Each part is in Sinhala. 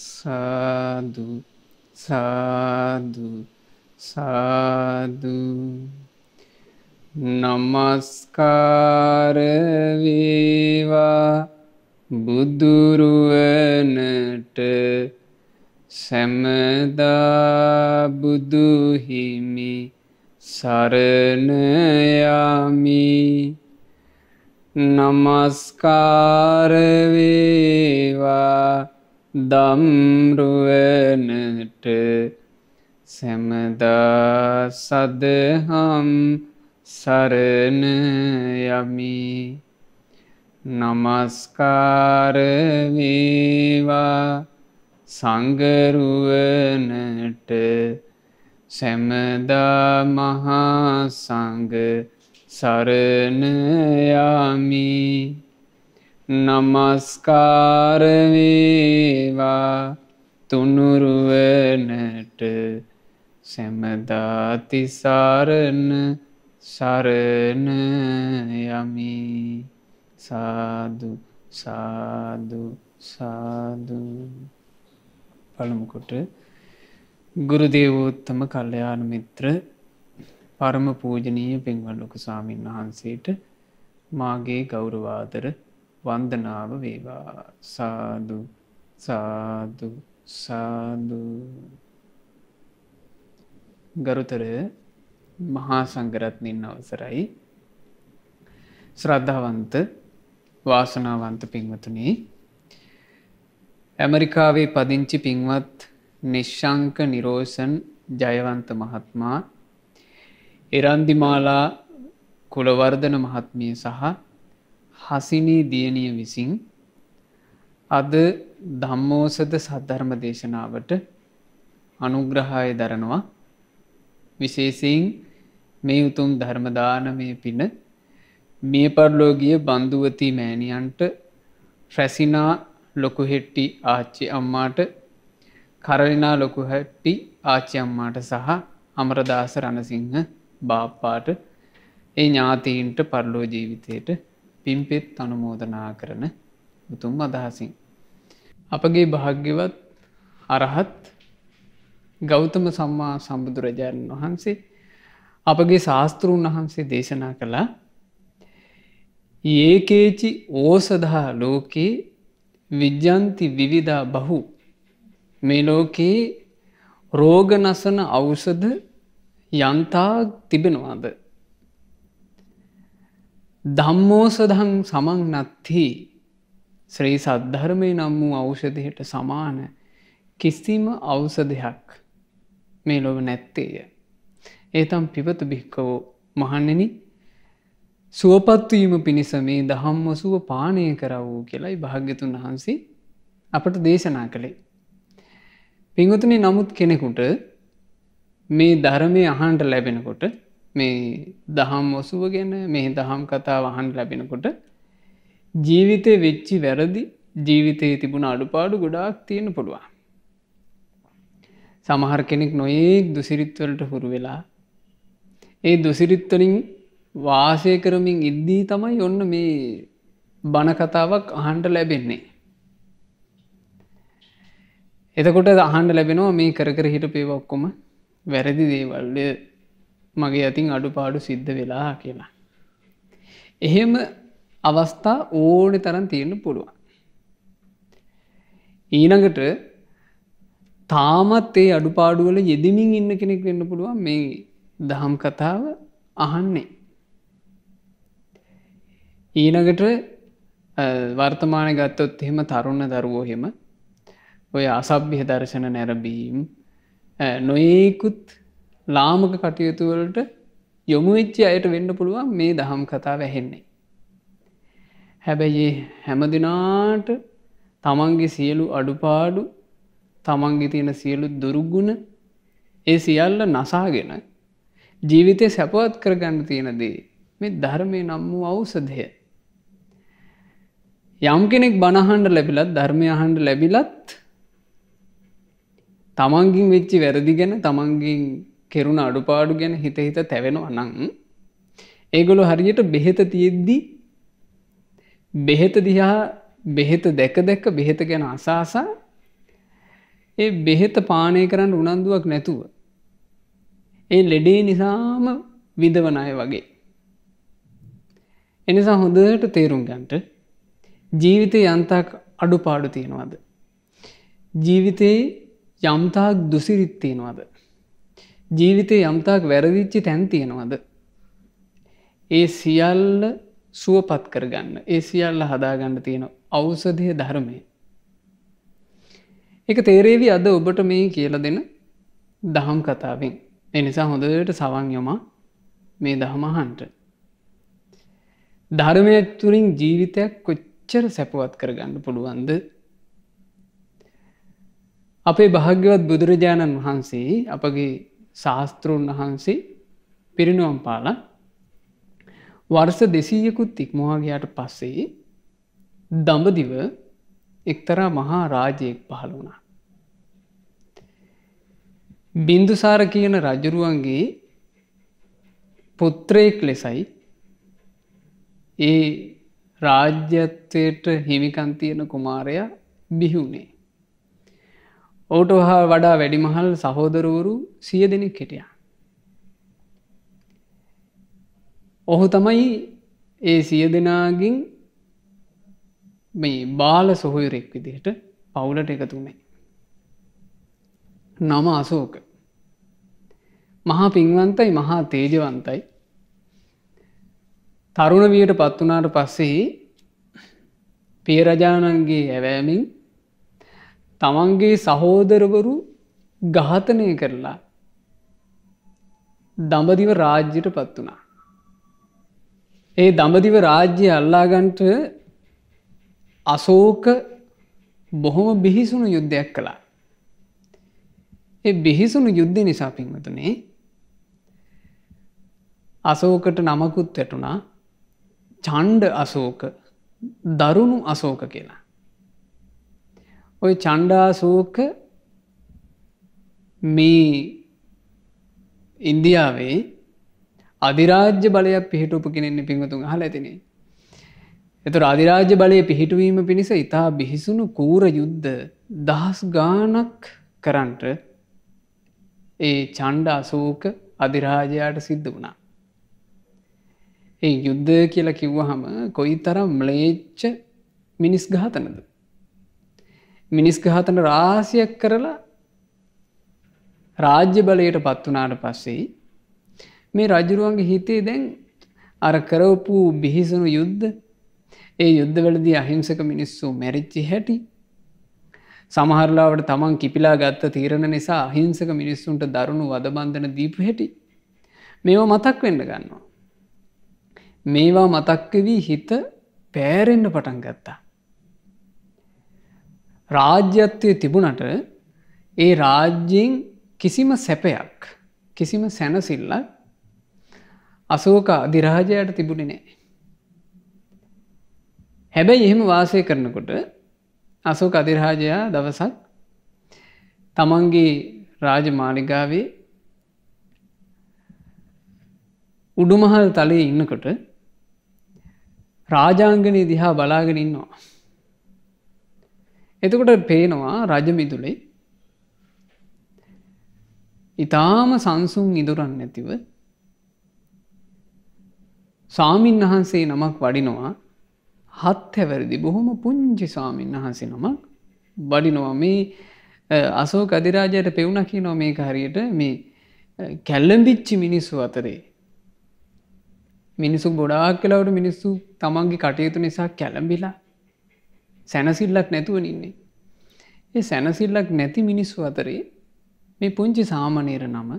සාදු සාදු සාදු නමස්කාරවේවා බුදුරුවනට සැමදා බුදුහිමි සරණයාමි නමස්කාරවේවා දම්රුවනට සැමදා සදහම් සරණ යමි නමස්කාරවේවා සංගරුවනට සැමදා මහා සංග සරණයාමී නමස්කාරවේවා තුනුරුවනට සැමදාතිසාරණ සරණ යමි සාදු සාදු සාදු පළමුකොට ගුරුදේවෝත්තම කල්්‍යයාන මිත්‍ර පරම පූජනීය පෙන්වල්ලොක සාමීන් වහන්සේට මාගේ ගෞරවාදර වන්දනාව වේවා සාදු සාදු සාදු ගරුතර මහා සංඝරත්නයන් අවසරයි ශ්‍රද්ධාවන්ත වාසනාවන්ත පින්වතුනි ඇමරිකාවේ පදිංචි පින්වත් නිශ්ශංක නිරෝෂන් ජයවන්ත මහත්මා එරන්දිමාලා කුලවර්ධන මහත්මිය සහ හසිනී දියණිය විසින් අද ධම්මෝසද සද්ධර්ම දේශනාවට අනුග්‍රහය දරනවා විශේසින් මේ උතුම් ධර්මදානමය පින මේ පරලෝගිය බන්ධුවති මෑණියන්ට රැසිනා ලොකුහෙට්ටි ආච්චි අම්මාට කරලිනා ලොකුහැට්ටි ආච්චි අම්මාට සහ අමරදාස රණසිංහ බාප්පාට ඒ ඥාතීන්ට පරලෝ ජීවිතයට පින්පෙත් අනුමෝදනා කරන උතුම් අදහසින්. අපගේ භාග්‍යවත් අරහත් ගෞතම සම්මා සම්බුදුරජාණන් වහන්සේ අපගේ ශාස්තෘන් වහන්සේ දේශනා කළා ඒකේචි ඕසදහා ලෝකයේ විද්‍යන්ති විවිධා බහු මේ ලෝකයේ රෝග නසන අවුසද යන්තා තිබෙනවාද ධම්මෝසදං සමං නත්හි ශ්‍රී සද්ධර්මය නම් වූ අවෂධයට සමාන කිසිම අවසදයක් මේ ලොව නැත්තේය. ඒතම් පිවත භික්කවෝ මහන්නන සුවපත්වීම පිණිස මේ දහම්මසුව පානය කරවූ කියලයි භාග්‍යතුන් වහන්සේ අපට දේශනා කළේ. පිංගතුනි නමුත් කෙනෙකුට මේ ධර්මය අහන්ට ලැබෙනකොට මේ දහම් ඔසුව ගැන මේ දහම් කතා වහන් ලැබෙනකොට ජීවිතය වෙච්චි වැරදි ජීවිතයේ තිබුණ අඩුපාඩු ගොඩාක් තියෙන පුළුවන්. සමහර කෙනෙක් නොයෙක් දුසිරිත්වලට හුරු වෙලා ඒ දුසිරිත්වලින් වාසය කරමින් ඉද්දී තමයි ඔන්න මේ බණකතාවක් අහන්ට ලැබෙන්නේ. එතකොට අහන්ට ලැබෙනවා මේ කරකර හිට පේවක්කොම වැරදි දේවල්ය මගේ ඇතින් අඩු පාඩු සිද්ධ වෙලා කියලා. එහෙම අවස්ථා ඕන තරන් තියෙන පුළුවන්. ඊනඟට තාමත් ඒ අඩුපාඩුවල යෙදිමින් ඉන්න කෙනෙක් වෙන්න පුළුවන් මේ දහම් කතාව අහන්නේ. ඊනඟට වර්තමාන ගත්තොත් එහෙම තරුණ දරුවෝ හෙම ඔය අසභ්‍ය දර්ශන නැරබීම් නොයෙකුත් ලාමක කටයුතුවලට යොමුවෙච්චි අයට වෙන්න පුළුවන් මේ දහම් කතා වැහෙන්නේ. හැබැයි හැමදිනාට තමන්ගේ සියලු අඩුපාඩු තමන්ගේ තියෙන සියලු දුරුගුණ ඒ සියල්ල නසාගෙන ජීවිතය සැපවත් කරගන්න තියෙන දේ මේ ධර්මය නම් වූ අවසදය. යම් කෙනෙක් බණහන්ඩ ලැබිලත් ධර්මය අහන්ඩ ලැබිලත් තමන්ගින් වෙච්චි වැරදි ගැන තමන්ගින් කෙරුණ අඩුපාඩු ගැන හිත හිත තැවෙනවා නං ඒගොලු හරියට බෙහෙත තියෙද්දී බෙහෙත දිහා බෙහෙත දැක දැක්ක බෙහෙත ගැන අසාසා ඒ බෙහෙත පානය කරන්න උනන්දුවක් නැතුව ඒ ලෙඩේ නිසාම විදවනය වගේ එනිසා හොඳට තේරුම් ගන්ට ජීවිතය යන්තාක් අඩු පාඩු තියෙනවාද ජීවිතයේ යම්තාක් දුසිරිත් තියෙනවාද ජීවිතය යම්තාක් වැරදිච්චි තැන් තියෙනවද. ඒ සියල්ල සුවපත් කරගන්න ඒ සියල්ල හදාගන්න තියෙන අවසධය ධර්මය. එක තේරේවි අද ඔබට මේ කියල දෙන දහම් කතාවෙන් එනිසා හොඳට සවන් යොමා මේ දහමහන්ට. ධර්මය තුරින් ජීවිතයක් කොච්චර සැපවත් කරගන්න පුළුවන්ද. අපේ භාග්‍යවත් බුදුරජාණන් වහන්සේ අපගේ ශාස්තෘන් වහන්සේ පිරිනුවම් පාල වර්ස දෙසීයකුත් ඉක්මවාගයාට පස්සේ දඹදිව එක්තරා මහා රාජයෙක් පහළ වුණා. බින්දුසාර කියන රජරුවන්ගේ පුත්‍රයෙක් ලෙසයි ඒ රාජ්‍යත්වයට හිමිකන්තියන කුමාරයා බිහිවුණේ. ඔවුට හා වඩා වැඩිමහල් සහෝදරවරු සිය දෙනෙක් කෙටිය. ඔහු තමයි ඒ සිය දෙනාගින් මේ බාල සොහොයුරෙක් විදිහට පවුලට එකතුුණේ. නම අසෝක මහා පින්වන්තයි මහා තේජවන්තයි තරුණ වියට පත්වනාට පස්සේ පියරජාණන්ගේ ඇවෑමින් තමන්ගේ සහෝදරවරු ඝාතනය කරලා දඹදිව රාජ්‍යයට පත් වනා. ඒ දඹදිව රාජ්‍ය අල්ලාගන්ට අසෝක බොහොම බිහිසුණු යුද්ධයක් කළා. ඒ බිහිසුණු යුද්ධ නිසා පින්වතුනේ අසෝකට නමකුත් වැටුණා චණ්ඩ අසෝක දරුණු අසෝක කියලා. ඔය චණ්ඩාසෝක මේ ඉන්දියාවේ අධිරාජ්‍ය බලයක් පිහිටුපු කෙනෙන්නේ පින්වතුන් හල ඇතිනේ. එතු අධිරාජ්‍ය බලය පිහිටුවීම පිණිස ඉතා බිහිසුණු කූර යුද්ධ දහස් ගානක් කරන්ට ඒ චණ්ඩ අසෝක අධිරාජයාට සිද්ධ වුණා. ඒ යුද්ධ කියලා කිව්වහම කොයි තරම් ම්ලේච්ච මිනිස් ගාතනද. මිනිස් ඝාතන රාසියක් කරලා රාජ්‍ය බලයට පත්වනාට පස්සේ මේ රජරුවන්ගේ හිතේ දැන් අර කරවපු බිහිසනු යුද්ධ ඒ යුද්ධවලදී අහිංසක මිනිස්සු මැරිච්චි හැටි සමහරලාවට තමන් කිපිලා ගත්ත තීරණ නිසා හිංසක මිනිස්සුන්ට දරුණු වදබන්ධන දීපු හැටි මේවා මතක් වෙන්න ගන්නවා. මේවා මතක්කවී හිත පෑරෙන්න්න පටන් ගත්තා. රාජ්‍යත්වය තිබුණට ඒ රාජ්‍යෙන් කිසිම සැපයක් කිසිම සැනසිල්ල අසෝක අධිරාජයට තිබුණි නෑ. හැබැයි එහෙම වාසය කරනකොට අසෝක අධිරාජයා දවසක් තමන්ගේ රාජ මාලිගාවේ උඩුමහල් තලයේ ඉන්නකොට රාජාංගනය දිහා බලාගෙන ඉන්නවා. එතකොට පේනවා රජමිදුලේ ඉතාම සංසුන් ඉදුරන් නැතිව සාමීන් වහන්සේ නමක් වඩිනවා හත්හැවැරදි බොහොම පුංචි සාමීන් වහන්සේ නමක් බඩිනවා මේ අසෝ කදිරාජයට පෙවුණකි නො මේක හරියට මේ කැල්ලම්බිච්චි මිනිස්සු අතරේ මිනිසු ගොඩාක් කලවට මිනිස්සු තමන්ගේ කටයුතු නිසා කැළඹිලා සැනසිල්ලක් නැතුව ඉන්නේ. ඒ සැනසිල්ලක් නැති මිනිස්සු අතරේ මේ පුංචි සාමනේර නම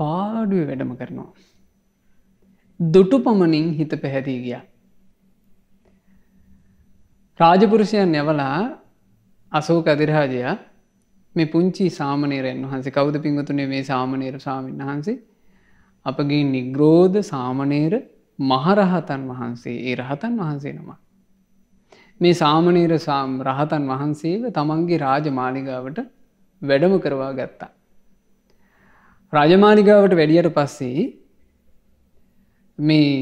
පාඩුව වැඩම කරනවා. දුටු පමණින් හිත පැහැදී ගිය. රාජපුරුෂයන් නැවලා අසෝක අධිරාජයා මේ පුංචි සාමනේරයන් වහන්සේ කෞද පින්වතුනේ මේ සාමනේර සාමීන් වහන්සේ අපගේ නිග්‍රෝධ සාමනේර මහරහතන් වහන්සේ ඒ රහතන් වහන්සේ නමක්. මේ සාමනීර සාම් රහතන් වහන්සේව තමන්ගේ රාජමාලිගාවට වැඩම කරවා ගත්තා. රාජමාලිගාවට වැඩියට පස්සේ මේ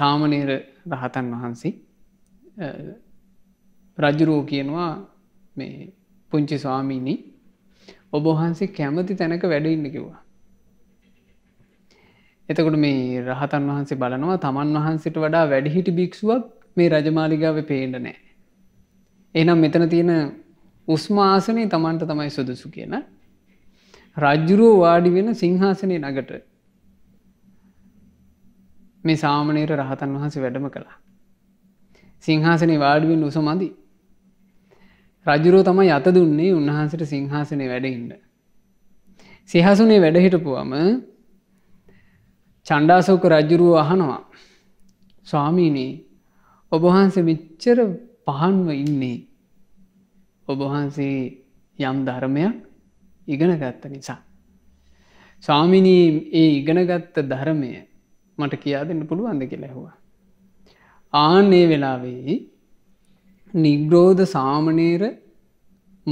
සාමනීර රහතන් වහන්සේ රජරෝ කියනවා මේ පුංචි ස්වාමීණී ඔබහන්සේ කැමති තැනක වැඩඉන්න කිව්වා. එතකොට මේ රහතන් වහන්සේ බලනවා තමන් වහන්සට වඩා වැඩිහිටි භික්ෂුවක් මේ රජමාලිගාව පේන්ඩ නෑ. එනම් මෙතන තියෙන උස්මාසනය තමන්ට තමයි සුදුසු කියන. රජ්ජුරුව වාඩි වෙන සිංහාසනය නගට මේ සාමනයට රහතන් වහන්සේ වැඩම කළා. සිංහාසනය වාඩුවෙන් උසමදි. රජුරෝ තමයි අත දුන්නේ උන්වහන්සට සිංහාසනය වැඩඉන්න. සිහසුනේ වැඩහිටපුුවම චණ්ඩාසෝක රජ්ජුරුව අහනවා ස්වාමීනී ඔබහන්ස මෙච්චර පහන්ව ඉන්නේ ඔබහන්සේ යම් ධර්මයක් ඉගෙනගත්ත නිසා. ස්වාමිනී ඒ ඉගෙනගත්ත ධර්මය මට කියා දෙන්න පුළුවන්ද කෙලැහවා. ආනේ වෙලාවේ නිග්‍රෝධ සාමනේර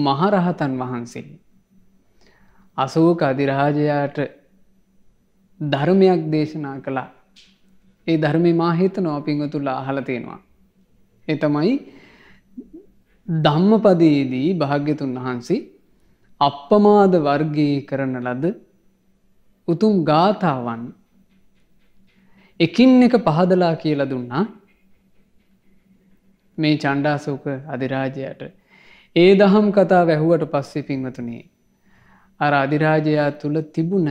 මහරහතන් වහන්සේ. අසෝක අධිරාජයාට ධර්මයක් දේශනා කළා ඒ ධර්මය මාහිතනෝ පිංගතුල්ලා අහල තියෙනවා. එතමයි ධම්මපදයේදී භාග්‍යතුන් වහන්සේ අපපමාද වර්ගය කරන ලද උතුම් ගාථාවන් එකින් එක පහදලා කියල දුන්නා මේ චණ්ඩාසෝක අධිරාජයට ඒ දහම් කතා වැැහුවට පස්සේ පින්වතුනේ අර අධිරාජයා තුළ තිබුණ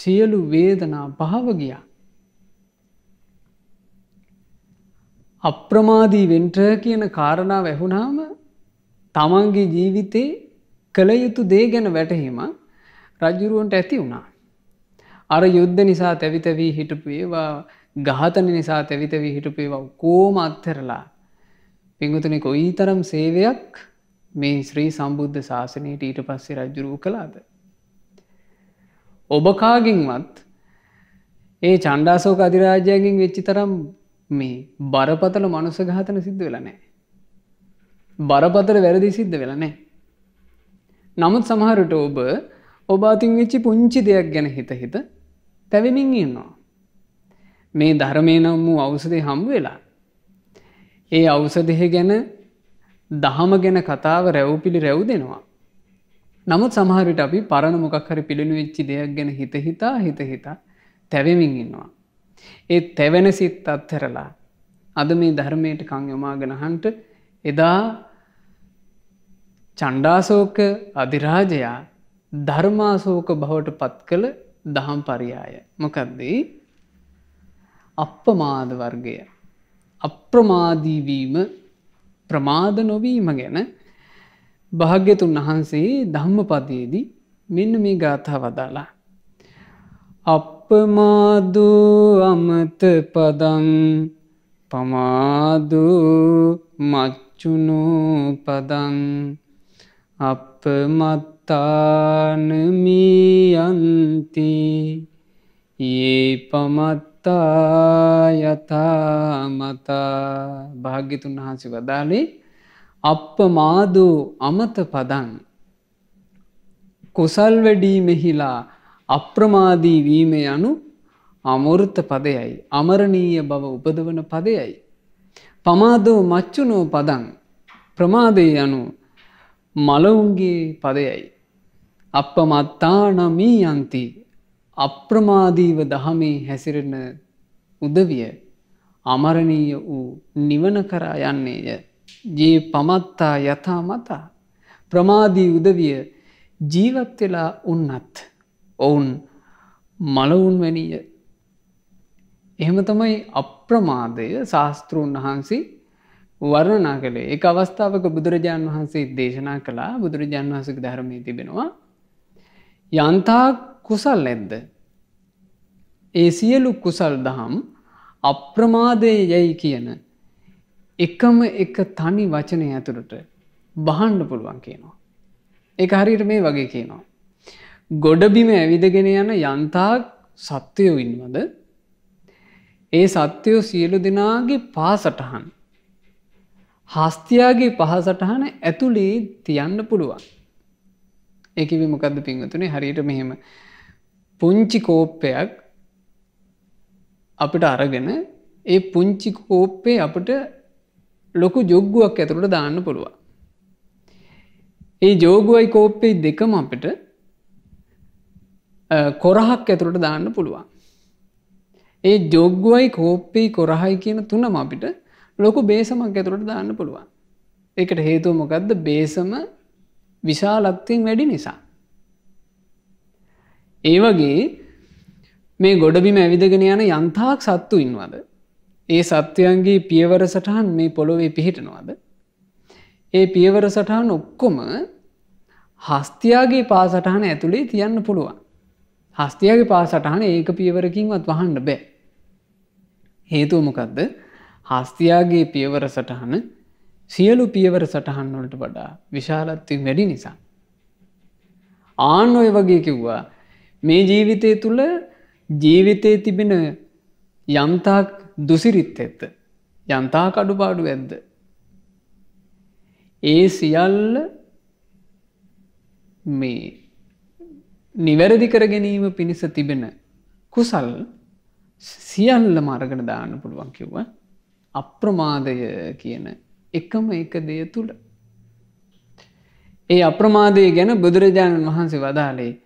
සියලු වේදනා පහව ගියා අප්‍රමාදී වෙන්ට කියන කාරණාව ඇහුණාම තමන්ගේ ජීවිතේ කළ යුතු දේ ගැන වැටහීම රජුරුවන්ට ඇති වුණා. අර යුද්ධ නිසා තැවිතවී හිටපුේවා ගහතන නිසා තැවිතවී හිටපේවා කෝම අත්තරලා. පිංගුතනෙ කොයි තරම් සේවයක් මේ ශ්‍රී සම්බුද්ධ ශාසනයට ඊට පස්සේ රජ්ජුරූ කළාද. ඔබකාගින්වත් ඒ චණ්ඩාසෝක අධිරාජයගෙන් වෙච්චි තරම් මේ බරපතල මනුස ඝාතන සිද්ධ වෙලා නෑ. බරපතල වැරදි සිද්ධ වෙලා නෑ. නමුත් සමහරට ඔබ ඔබාතින් වෙච්චි පුංචි දෙයක් ගැන හිත හිත තැවමින් ඉන්නවා. මේ ධර්මය නම් වූ අවසදය හම් වෙලා. ඒ අවසදහ ගැන දහම ගැන කතාව රැව්පිළි රැව් දෙෙනවා. නමුත් සමහරිට අපි පරණ මොකක් හරි පිළිණු වෙච්චි දෙයක් ගැන හිත හිතා හිත හිතා තැවමින් ඉන්නවා. ඒ තැවෙන සිත් අත්හැරලා අද මේ ධර්මයට කං යොමාගෙනහන්ට එදා චණ්ඩාසෝක අධිරාජයා ධර්මාසෝක බවට පත් කළ දහම් පරියාය. මොකදදී අප්‍රමාද වර්ගය. අප්‍රමාදීවීම ප්‍රමාද නොවීම ගැන භාග්‍යතුන් වහන්සේ ධම්මපදයේදී මෙන්න මේ ගාථ වදාලා. අප අපමාදු අමත පදං පමාදු මච්චුණු පදං අපමත්තානමියන්ති ඒ පමත්තා යතාමතා භාග්‍යතුන් වහන්සි වදාලේ අප මාදූ අමත පදන් කුසල් වැඩීමෙහිලා අප්‍රමාදී වීම යනු අමෘත පදයයි. අමරණීය බව උපදවන පදයයි. පමාදෝ මච්චුනෝ පදන් ප්‍රමාදය යනු මලවුන්ගේ පදයයි. අප මත්තානමී යන්ති අප්‍රමාදීව දහමේ හැසිරෙන උදවිය අමරණීය වූ නිවන කරා යන්නේය. ජී පමත්තා යථා මතා ප්‍රමාදී උදවිය ජීවත් වෙලා උන්නත්. ඔවුන් මලවුන් වැනීය. එහෙම තමයි අප්‍රමාදය ශාස්තෘන් වහන්සේ වර්ණනා කළේ එක අවස්ථාවක බුදුරජාණන් වහන්සේ දේශනා කලා බුදුරජාණන් වහසක ධර්මය තිබෙනවා. යන්තා කුසල් ඇද්ද. ඒ සියලු කුසල් දහම් අප්‍රමාදය යැයි කියන එකම එක තනි වචනය ඇතුළට බහන්ඩ පුළුවන් කියනවා. එක හරියට මේ වගේ කියනවා. ගොඩබිම ඇවිදගෙන යන යන්තාක් සත්‍යයෝ ඉන්වද ඒ සත්‍යයෝ සියලු දෙනාගේ පාසටහන් හස්තියාගේ පහසටහන ඇතුළේ තියන්න පුළුවන් ඒකිවි මොකක්ද පින්වතුනේ හරියට මෙහෙම පුංචි කෝප්පයක් අපිට අරගෙන ඒ පුංචි කෝප්පේ අපට ලොකු ජොග්ගුවක් ඇතුළට දාන්න පුළුවන් ඒ ජෝගුවයි කෝප්පේ දෙකම අපට කොරහක් ඇතුළට දාන්න පුළුවන්. ඒ ජොග්ගුවයි කෝප්පී කොරහයි කියන තුනම අපිට ලොකු බේසමක් ඇතුළට දාන්න පුළුවන්. එකට හේතුව මොකක්ද බේසම විශාලත්වයෙන් වැඩි නිසා. ඒ වගේ මේ ගොඩබිම ඇවිදගෙන යන යන්තාක් සත්තු ඉන්වද. ඒ සත්‍යයන්ගේ පියවර සටහන් මේ පොළොවේ පිහිටනවාද. ඒ පියවර සටහන් ඔක්කොම හස්තියාගේ පාසටහන ඇතුළේ තියන්න පුළුවන්. හස්තියගේ පාසටහන ඒක පියවරකින්වත් වහන්න බෑ. හේතුවමකක්ද හස්තියාගේ පියවර සටහන සියලු පියවර සටහන් වලට වඩා විශාලත්වයෙන් වැඩි නිසා. ආන්න ඔය වගේ කිව්වා මේ ජීවිතය තුළ ජීවිතය තිබෙන යම්තාක් දුසිරිත් ඇත්ත යන්තා කඩුපාඩු ඇද්ද. ඒ සියල්ල මේ නිවැරදි කර ගැනීම පිණිස තිබෙන කුසල් සියල්ල මාර්ගන දාන්න පුළුවන් කිව්ව අප්‍රමාදය කියන එකම එක දෙය තුළ. ඒ අප්‍රමාදය ගැන බුදුරජාණන් වහන්සේ වදාලේ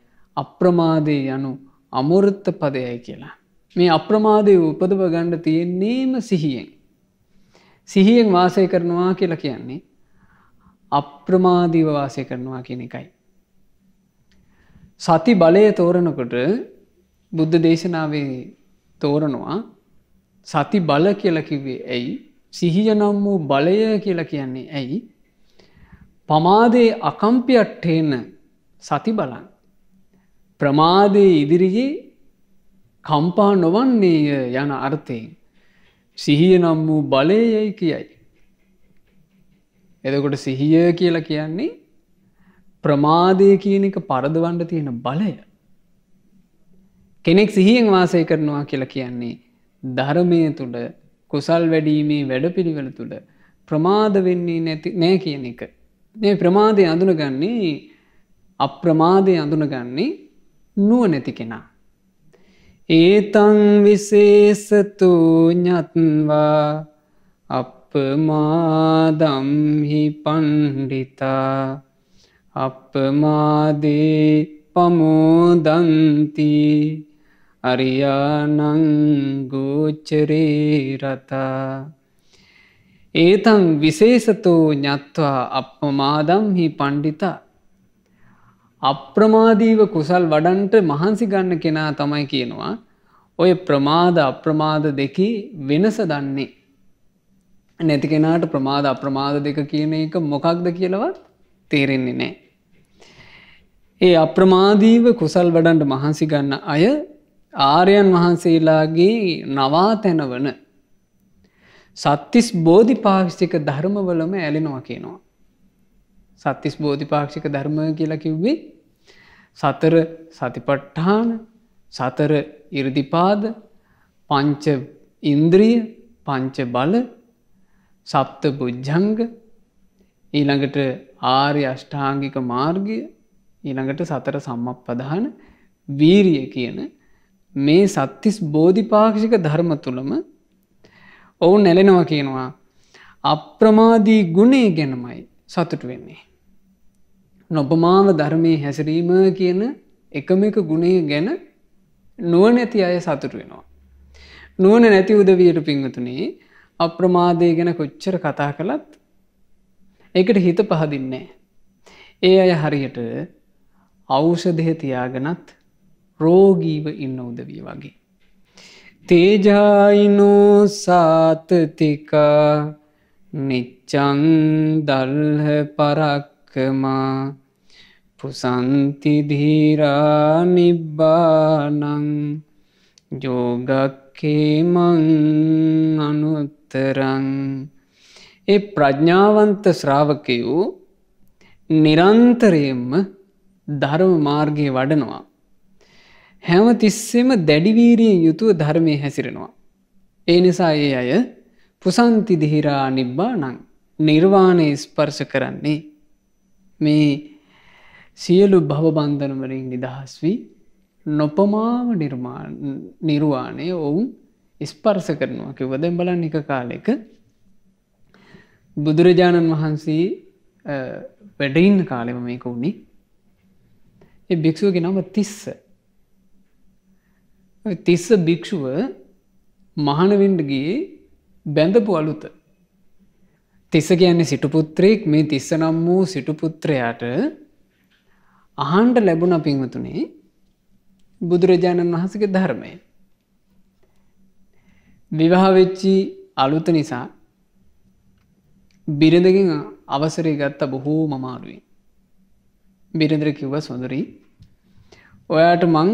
අප්‍රමාදය යනු අමුරත්ත පදයයි කියලා. මේ අප්‍රමාදය උපදව ගණ්ඩ තියෙන්නේම සිහියෙන්. සිහියෙන් වාසය කරනවා කියලා කියන්නේ අප්‍රමාදීව වාසය කරනවා කියන එකයි. සති බලය තෝරනකොට බුද්ධ දේශනාවේ තෝරනවා සති බල කියලකිවේ ඇයි සිහිජනම් වූ බලය කියල කියන්නේ ඇයි පමාදේ අකම්පියට්ටේන සති බලන් ප්‍රමාදය ඉදිරියේ කම්පා නොවන්නේය යන අර්ථයෙන් සිහිය නම් වූ බලයයි කියයි. එදකොට සිහිය කියලා කියන්නේ ප්‍රමාදය කියන එක පරදවන්ඩ තියෙන බලය. කෙනෙක් සිහියෙන් වාසය කරනවා කියලා කියන්නේ ධර්මය තුළ කුසල් වැඩීමේ වැඩපිළිවෙල තුළ ප්‍රමාද වෙන්නේ නැති නෑ කියන එක. මේ ප්‍රමාදය අඳුනගන්නේ අප්‍රමාදය අඳුනගන්නේ නුව නැති කෙනා. ඒතං විසේසතු ඥත්වා අපමාදම්හි පණ්ඩිතා අපමාදේ පමෝදන්ති අරියානංගෝච්චරේරතා ඒතං විශේෂතෝ ඥත්වා අපමාදම් හි පණ්ඩිතා අප්‍රමාදීව කුසල් වඩන්ට මහන්සි ගන්න කෙනා තමයි කියනවා ඔය ප්‍රමාද අප්‍රමාද දෙකි වෙනස දන්නේ නැති කෙනාට ප්‍රමාද අප්‍රමාද දෙක කියන එක මොකක්ද කියලවත් තේරෙන්නේ නෑ ඒ අප්‍රමාදීව කුසල් වඩන්ට මහන්සි ගන්න අය ආරයන් වහන්සේලාගේ නවා තැනවන සත්තිස් බෝධි පාවිෂ්ටික ධර්මවලම ඇලෙනවා කියනවා. සත්තිස් බෝධි පාක්ෂික ධර්ම කියලා කිව්වේ සතර සතිපට්ඨාන සතර ඉරදිපාද පංච ඉන්ද්‍රිය පංච බල සප්ත බුද්ධංග ඊළඟට ආර්ය අෂ්ඨාංගික මාර්ගය ඊළඟට සතර සම්මක් පදහන වීරිය කියන මේ සත්තිස් බෝධිපාක්ෂික ධර්ම තුළම ඔවුන් නැලෙනව කියනවා අප්‍රමාදී ගුණේ ගැනමයි සතුට වෙන්නේ. නොබමාව ධර්මය හැසිරීම කියන එකම එක ගුණේ ගැන නුවනැති අය සතුට වෙනවා. නුවන නැති උදවීට පිංවතුනේ අප්‍රමාදය ගැන කොච්චර කතා කළත් එකට හිත පහදින්නේ. ඒ අය හරියට අවුෂදය තියාගනත් රෝගීව ඉන්න උදවිය වගේ. තේජායිනෝ සාතතිකා නිච්චන් දල්හ පරක්කමා පුසන්තිධීරා නිබ්බානං ජෝගක්කේමං අනුත්තරං ඒ ප්‍රඥාවන්ත ශ්‍රාවකයූ නිරන්තරයෙන්ම ධර්ම මාර්ගය වඩනවා. හැම තිස්සෙම දැඩිවීරියෙන් යුතුව ධර්මය හැසිරෙනවා. ඒ නිසා ඒ අය පුසන්ති දිහිරා නිබ්බා නං නිර්වාණය ස්පර්ශ කරන්නේ මේ සියලු භවබන්ධනවරින් නිදහස් වී නොපමාව නිර්වාණය ඔවුන් ස්පර්ස කරනවා කිවදැම් බලන් එක කාලෙක බුදුරජාණන් වහන්සේ වැඩඉන්න කාලෙම මේක වුණේ ඒ භික්‍ෂුවගේ නම තිස්ස. තිස්ස භික්‍ෂුව මහනවින්ඩගේ බැඳපු අලුත. තිස්ස කියන්නේ සිටුපුත්‍රයෙක් මේ තිස්ස නම් වූ සිටුපුත්‍රයාට අහන්ට ලැබුණ පින්වතුනේ බුදුරජාණන් වහන්සගේ ධර්මය. විවාහවෙච්චි අලුත නිසා බිරඳකින් අවසරය ගත්ත බොහෝ මමාරුවෙන්. බිරෙන්දර කිව්ව සොඳරී ඔයාට මං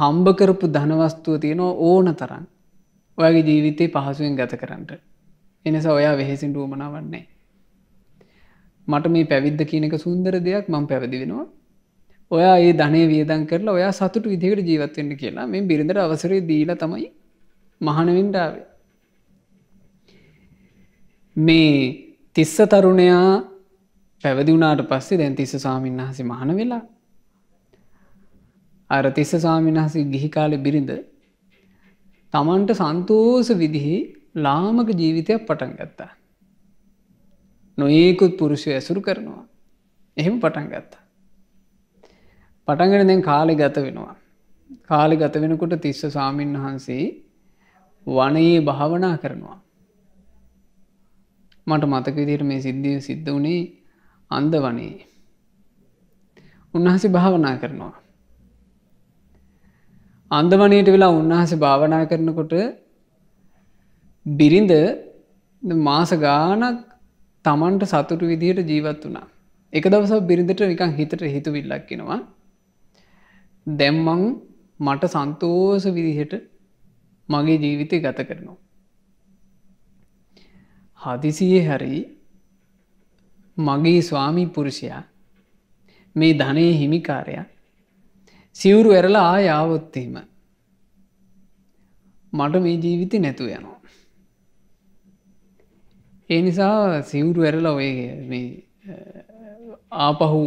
හම්බකරපු ධනවස්තුව තියෙනවා ඕන තරන් ඔයාගේ ජීවිතය පහසුවෙන් ගත කරන්නට එනිසා ඔයා වෙහෙසින් රුවමනා වන්නේ මට මේ පැවිද්ද කියනක සුන්දර දෙයක් මං පැවිදි වෙනවා ඔයා ඒ ධනය වියදන් කරලා ඔයා සතුට විදිකට ජීවත්වෙන්න කියලා මේ බිරිඳර අවසරේ දීලා තමයි මහනවින්ඩාවේ මේ තිස්ස තරුණයා පැවදි වුණාට පස්සේ දැන් තිස්ස ස්වාමීන් වහසේ මහන වෙලා අර තිස්ස ස්වාමින්හසේ ගිහි කාලෙ බිරිඳ තමන්ට සන්තෝස විදිහි ලාමක ජීවිතයක් පටන් ගත්තා නොඒකුත් පුරුෂය ඇසුරු කරනවා එහෙම පටන් ගත්තා පටන්ගෙන දැන් කාලෙ ගත වෙනවා කාලෙ ගත වෙනකොට තිස්ස ස්වාමීන් වහන්සේ වනයේ භාවනා කරනවා මට මතක විදිට මේ සිද්ධිය සිද්ධ වනේ අන්ද වනේ. උන්වහසේ භාවනා කරනවා. අන්දමනයට වෙලා උන්වහස භාවනා කරනකොට බිරිඳ මාස ගානක් තමන්ට සතුටු විදිහට ජීවත් වුණා. එක දවස බිරිඳට නිකං හිතට හිතු විල්ලක්කෙනවා. දැම්මං මට සන්තෝස විදිහට මගේ ජීවිතය ගත කරනවා. හදිසියේ හැරී මගේ ස්වාමී පුරුෂයා මේ ධනය හිමිකාරයා සිවුරු ඇරලා ආයාවොත්තීම මට මේ ජීවිත නැතු යනවා. ඒ නිසා සිවුරු ඇරලා ඔය මේ ආපහු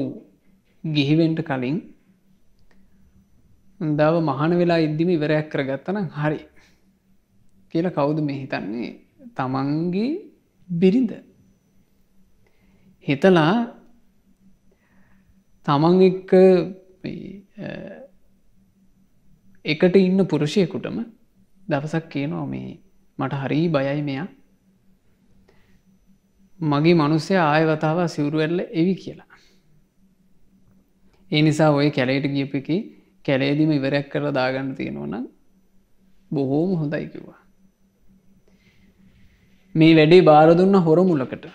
ගිහිවෙන්ට කලින් දව මහන වෙලා ඉද්දිම ඉවරයක් කරගත්තන හරි කියල කවුද මෙහිතන්නේ තමන්ගේ බිරිඳ හිතලා තමන් එක්ක එකට ඉන්න පුරුෂයකුටම දවසක් කියනවා මේ මට හරි බයයි මෙයා මගේ මනුස්සය ආයවතාව සිවරුවැල්ල එවි කියලා. ඒ නිසා ඔය කැලේට ගියප එක කැලේදිම ඉවරැක් කරලා දාගන්න තියෙනවනම් බොහෝම හොඳයි කිව්වා. මේ වැඩේ බාරදුන්න හොරමුලකට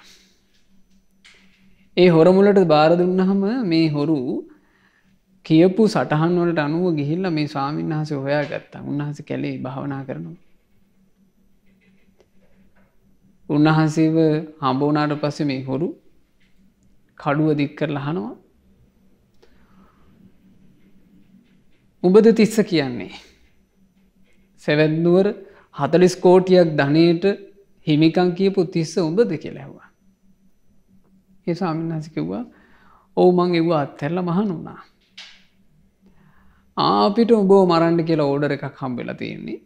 ඒ හොරමුලට බාර දුන්නහම මේ හොරු කියපු සටහන් වලට අනුව ගිහිල්ල මේ ස්වාමීන් වහස හොයා ගත්තා උන්වහස කැලේ භාවනා කරනවා. උන්වහන්සේව හම්බෝනාට පස්ස මේ හොරු කඩුව දික් කරලා හනවා. උබද තිස්ස කියන්නේ. සැවැත්නුවර හතලිස් කෝටියක් ධනයට හිමිකං කියපු තිස්ස උඹද කෙලැහවා. ඒ සාමින්හස කිව්වා ඔවු මං එව්වා අත්තැල්ල මහන වුණා. ආපිට උබෝ මරන්ඩ කියලා ඕඩර එකක් හම්බෙලා තියෙන්නේ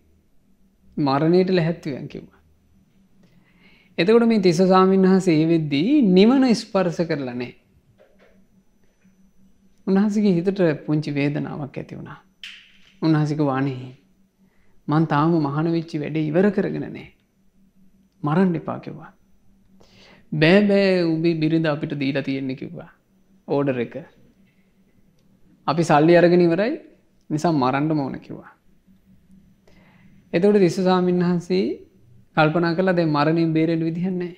මරණයට ලැහැත්තිවන් කිව්වා. එතකොට මේ තිස සාමින්හා සේවෙද්දී නිවන ස්පර්ස කරලනේ. උන්හසගේ හිතට පුංචි වේදනාවක් ඇති වුණා. උන්හසික වානෙහි. මන් තාම මහන වෙච්චි වැඩේ ඉවර කරගෙන නෑ. මරන්ඩ එපාකිවා. බෑබෑ උබේ බිරිඳ අපිට දීලා තියෙන්නේ කිව්වා ඕඩර එක අපි සල්ලි අරගෙන ඉවරයි නිසා මරන්ඩ මෝන කිව්වා එතකට දිස්ස සාමීන් වහන්සේ කල්පනා කලා දැ මරණින් බේරෙල් විදිහන්නේ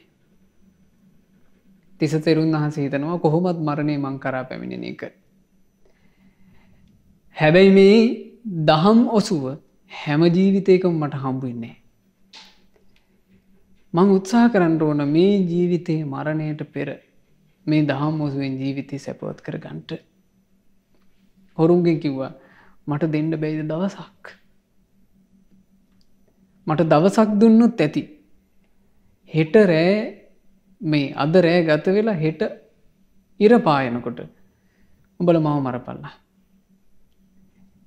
තිස තෙරුන් වහන්සේ හිතනවා කොහොමත් මරණය මං කරා පැමිණෙන එක හැබැයි මේ දහම් ඔසුව හැම ජීවිතයකම මට හම්බුන්නේ මං උත්සා කරන්න ඕන මේ ජීවිතයේ මරණයට පෙර මේ දහම් මුසුවෙන් ජීවිතය සැපවත් කර ගන්ට. හොරුන්ගෙන් කිව්වා මට දෙන්න බැයිද දවසක්. මට දවසක් දුන්නුත් ඇති. හෙට රෑ මේ අද රෑ ගත වෙලා හෙට ඉර පායනකොට උඹල මව මරපල්ලා.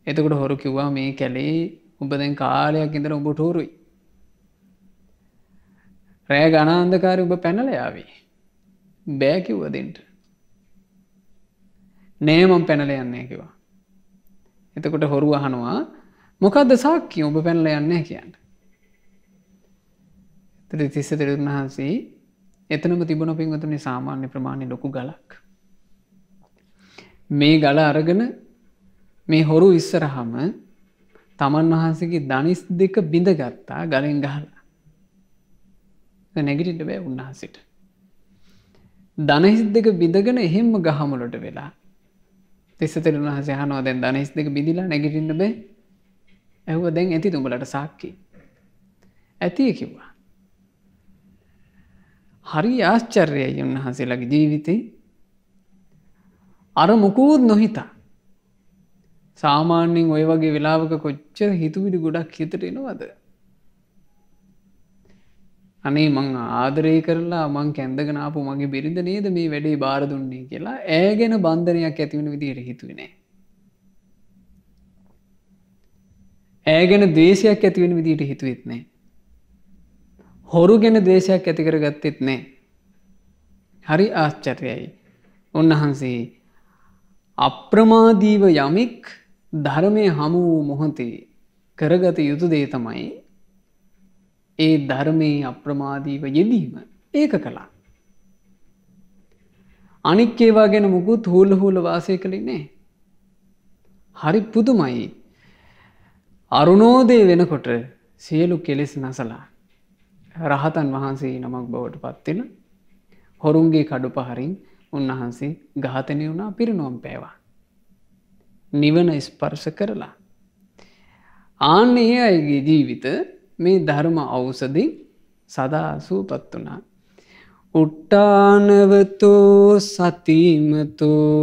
එතකොට හොරු කිව්වා මේ කැලේ උඹ දැන් කාලයක් ඉඳර උඹට හෝරුයි රෑ ගනාන්දකාර උබ පැනලයාවී. බෑකිව්වදින්ට. නෑමම් පැනල යන්නේ කිවා. එතකොට හොරු අහනවා මොකක්ද සාක්කිය ඔබ පැනල යන්නේ කියන්න. තර තිස්ස තෙරුන් වහන්සේ එතනම තිබුණ පින්වතුනි සාමාන්‍ය ප්‍රමාණය ලොකු ගලක්. මේ ගල අරගෙන මේ හොරු ඉස්සරහම තමන් වහන්සේගේ දනිස් දෙක බිඳගත්තා ගලෙන් ගහලා. නැගිටිට බෑ උන්හන්සිට. දනහිස් දෙක බිඳගෙන එහෙම ගහමලොට වෙලා තිස්සතර වහස හනවා දැන් දනහිස් දෙක බිඳලා නැගිටින්න බේ ඇහුව දැන් ඇති තුඹලට සාක්කි. ඇතිය කිව්වා. හරි ආශ්චර්යයි උන්වහන්සේලගේ ජීවිතේ අර මොකූත් නොහිතා සාමාන්‍යෙන් ඔය වගේ වෙලාවක කොච්චර හිතුවිඩි ගොඩක් හිතට එනවද අනේ මං ආදරය කරලා මං කැන්දගනාපු මගේ බිරිඳ නේද මේ වැඩේ බාරදුන්නේ කියලා ඇ ගැන බන්ධනයක් ඇතිවෙන විදියට හිතුවනේ. ඇ ගැන දේශයක් ඇතිවෙන විදිට හිතුවෙත් නෑ. හොරු ගැන දේශයක් ඇතිකර ගත්තෙත් නෑ. හරි ආශ්චර්යයි. උන්වහන්සේ අප්‍රමාදීව යමෙක් ධර්මය හමුවූ මොහොතේ කරගත යුතු දේ තමයි ඒ ධර්මයේ අප්‍රමාදීව යෙදීම ඒක කළා. අනික් ඒවා ගැන මුකුත් හූල හූල වාසය කළි නෑ. හරි පුදුමයි අරුණෝදය වෙනකොට සියලු කෙලෙස් නසලා රහතන් වහන්සේ නමක් බවට පත්වෙන හොරුන්ගේ කඩු පහරින් උන්වහන්සේ ගාතනය වුණා පිරිනොම් පෑවා. නිවන ස්පර්ශ කරලා. ආන්නේ අයගේ ජීවිත මේ ධර්ම අවසදි සදාසූපත් වනා. උට්ටානවතෝ සතිමතෝ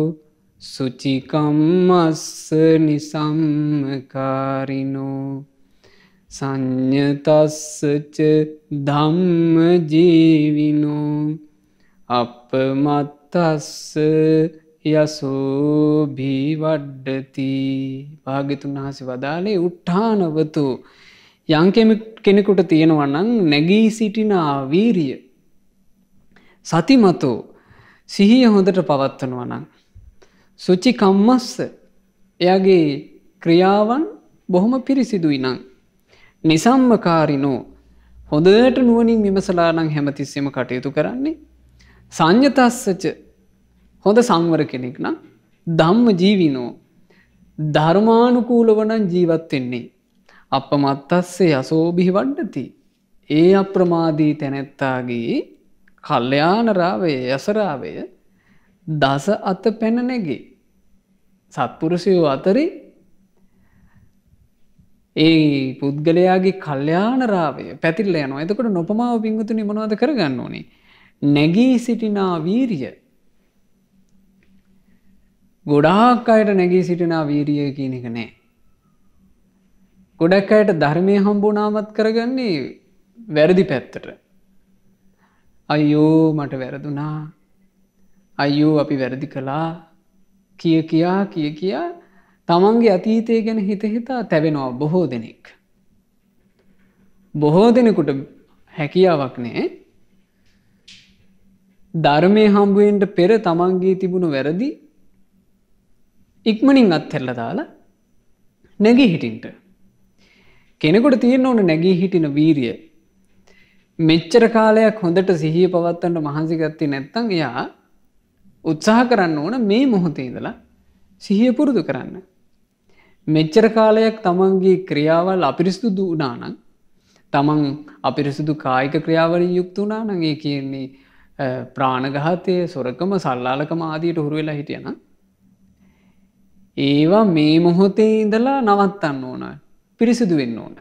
සුචිකම්මස්ස නිසම්මකාරිනෝ සං්ඥතස්සච ධම්ම ජීවිනෝ අපමත්තස්ස යසෝභී වඩ්ඩති භාගිතුන් වහසි වදාලේ උට්ඨානවතු යංකෙම කෙනෙකුට තියෙනවන්නන් නැගී සිටිනා වීරිය. සතිමතෝ සිහිය හොඳට පවත්වනවනං. සුචි කම්මස්ස එයාගේ ක්‍රියාවන් බොහොම පිරිසිදුයි නං. නිසම්මකාරිනෝ හොඳට නුවනින් විමසලානං හැමතිස්සෙම කටයුතු කරන්නේ. සං්ඥතස්සච හොඳ සංවර කෙනෙක් නම් ධම්ම ජීවිනෝ ධර්මානුකූලවනන් ජීවත්වෙන්නේ අප මත්තස්සේ යසෝබිහි වඩ්ඩති. ඒ අප්‍රමාදී තැනැත්තාගේ කල්්‍යයානරාවේ යසරාවය දස අත පැනනැගේ. සත්පුරුෂයෝ අතරි ඒ පුද්ගලයාගේ කල්්‍යයානරාවය පැතිල්ල යන එතකට නොපමාව පිංගුතු නිමනවාද කරගන්න ඕනේ. නැගී සිටිනා වීරිය ගොඩාක් අයට නැගී සිටිනා වීරිය කියන එක නෑ. ගොඩක් අයට ධර්මය හම්බුනාමත් කරගන්නේ වැරදි පැත්තට. අයෝ මට වැරදුනා අයෝ අපි වැරදි කළා කිය කියා කිය කියා තමන්ගේ අතීතය ගැන හිත හිතා තැවෙනවා බොහෝ දෙනෙක්. බොහෝ දෙනෙකුට හැකියාවක් නේ ධර්මය හම්බුවෙන්ට පෙර තමන්ගේ තිබුණු වැරදි ඉක්මනින් අත්හෙල්ල දාලා නැගී හිටින්ට කෙනෙකුට තියෙන ඕන නැගී හිටින වීරිය. මෙච්චර කාලයක් හොඳට සිහිය පවත්වන්නට මහන්සිගත්තේ නැත්තං එයා උත්සාහ කරන්න ඕන මේ මොහොතේදලා සිහිය පුරුදු කරන්න. මෙච්චර කාලයක් තමන්ගේ ක්‍රියාවල් අපිරිසිදු වනානං තමන් අපිරිසිදු කායික ක්‍රියාවලින් යුක්ත වනානං ඒ කියන්නේ ප්‍රාණගහතය සොරකම සල්ලාලකම ආදීයට හුරුවෙලා හිටියන. ඒවා මේ මොහොතේ ඉඳලා නවත්තන්න ඕනට. පිරිසිදු වෙන්න ඕන.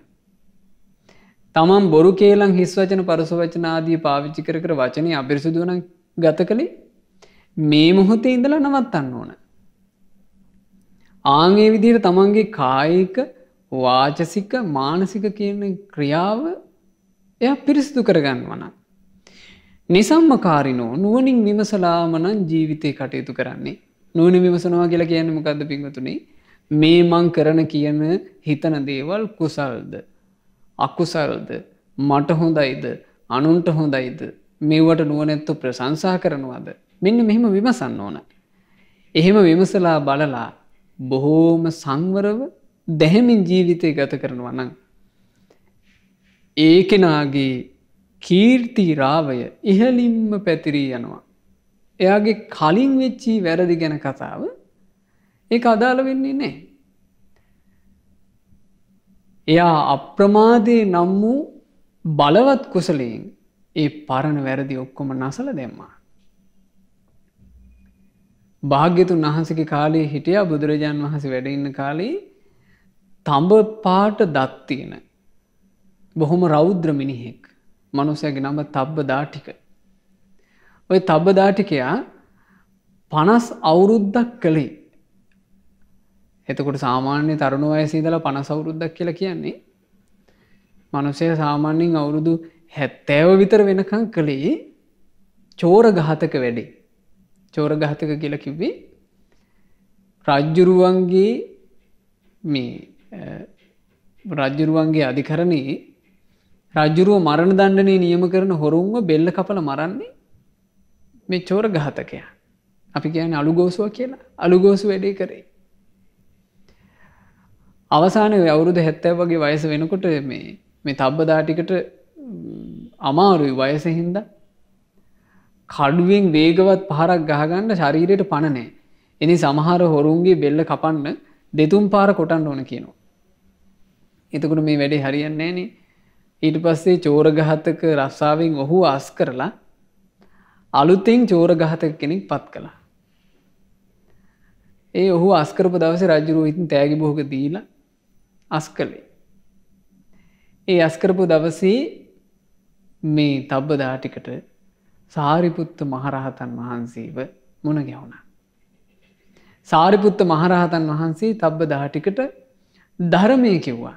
තමන් බොරු කේලං හිස්වචන පරසවචනාදී පාවිච්චි කර කර වචනය අපිරිසිදුවන ගත කළේ මේ මොහොතේ ඉඳලා නවත්තන්න ඕන. ආංගේ විදියට තමන්ගේ කායික වාචසික මානසික කියන ක්‍රියාව එය පිරිසිදු කරගන්න වන. නිසම්මකාරිනෝ නුවනින් විමසලාමනන් ජීවිතය කටයුතු කරන්නේ නුවන විමසනවා කියලා කියන්නමකක්ද පින්වතුනේ මේ මං කරන කියන හිතන දේවල් කුසල්ද. අකුසල්ද මට හොඳයිද අනුන්ට හොඳයිද මේවට නුවනැත්තු ප්‍රශංසා කරනවාද මෙන්න මෙහෙම විමසන්න ඕන. එහෙම විමසලා බලලා බොහෝම සංවරව දැහැමින් ජීවිතය ගත කරනවා නම්. ඒ කෙනාගේ කීර්තිරාවය ඉහලින්ම පැතිරී යනවා. එයාගේ කලින් වෙච්චී වැරදි ගැන කතාව ඒක අදාළ වෙන්නේ නෑ. එයා අප්‍රමාදය නම් වූ බලවත් කුසලයෙන් ඒ පරණ වැරදි ඔක්කොම නසල දෙම්මා. භාග්‍යතුන් වහන්සගේ කාලේ හිටිය බුදුරජාන් වහස වැඩඉන්න කාලේ තඹ පාට දත්තියෙන බොහොම රෞද්‍ර මිනිහෙක් මනුසයගේ නම තබ්බ දාටික. ඔය තබ්බ දාටිකයා පනස් අවුරුද්දක් කළේ එතකොට සාමාන්‍ය තරුණ වයසීදල පනසවුරුද්දක් කියලා කියන්නේ. මනුසය සාමාන්‍යෙන් අවුරුදු හැත්තෑව විතර වෙනකං කළේ චෝර ගහතක වැඩේ. චෝර ගහතක කියල කිව්වේ රජ්ජුරුවන්ගේ මේ රජ්ජුරුවන්ගේ අධිකරණයේ රජ්ජුරුව මරණ දණ්ඩනය නියම කරන හොරුන්ව බෙල්ල කපල මරන්නේ මේ චෝර ගහතකයා. අපි කියන අලුගෝසුව කියලා අලුගෝසු වැඩේ කරේ. අවසාන අවුරුදු හැත්තෑ වගේ වයස වෙනකොට මේ මේ තබ්බදාටිකට අමාරුයි වයසහින්ද කඩුවෙන් වේගවත් පහරක් ගහගන්න ශරීරයට පණනෑ. එනි සමහර හොරුන්ගේ බෙල්ල කපන්න දෙතුම් පාර කොටන්න ඕන කියනවා. එතකට මේ වැඩි හරියන්නේ නේ ඊට පස්සේ චෝරගහතක රස්සාාවෙන් ඔහු අස් කරලා අලුතින් චෝරගහතක කෙනෙක් පත් කළා. ඒ ඔහු අස්කරප දවස රජරුව ඉතින් තෑගි බොහක දීලා අස්කළේ. ඒ අස්කරපු දවසේ මේ තබ්බදාටිකට සාරිපුත්ත මහරහතන් වහන්සේව මුණ ගැවුණ. සාරිපුත්ත මහරහතන් වහන්සේ තබ්බදාටිකට ධර්මය කිව්වා.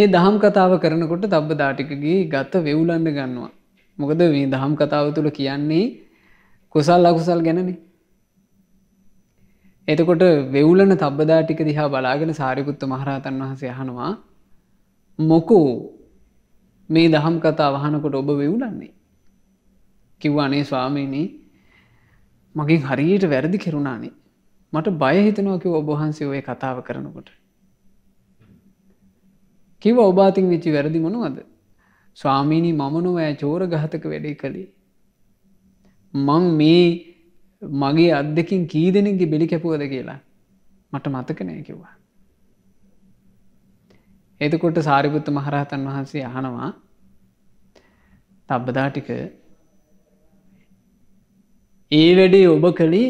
ඒ දහම් කතාව කරනකොට තබ්බ දාටිකගේ ගත වෙවුලන්න ගන්නවා. මොකද මේ දහම් කතාව තුළ කියන්නේ කුසල් අකුසල් ගැනනේ එතකොට වෙව්ලන තබ්බදා ටික දිහා බලාගෙන සාරිකුත්ත මහරහතන් වහස යහනවා මොකෝ මේ දහම් කතා වහනකොට ඔබ වෙවුලන්නේ. කිව්ව අනේ ස්වාමීණී මගින් හරියට වැරදි කෙරුණානේ මට බයහිතනෝකි ඔබහන්සේ ඔය කතාව කරනකොට. කිව ඔබාතින් වෙච්චි වැරදි මොනුවද. ස්වාමීණී මමනුවෑ චෝර ගහතක වැඩේ කළේ. මං මේ මගේ අත් දෙකින් කී දෙනෙගේ බෙලි කැපුවද කියලා මට මතකනය කිව්වා. එතකොට සාරිපුත්ත මහරහතන් වහන්සේ අහනවා තබ්බදා ටික ඒ වැඩේ ඔබ කළේ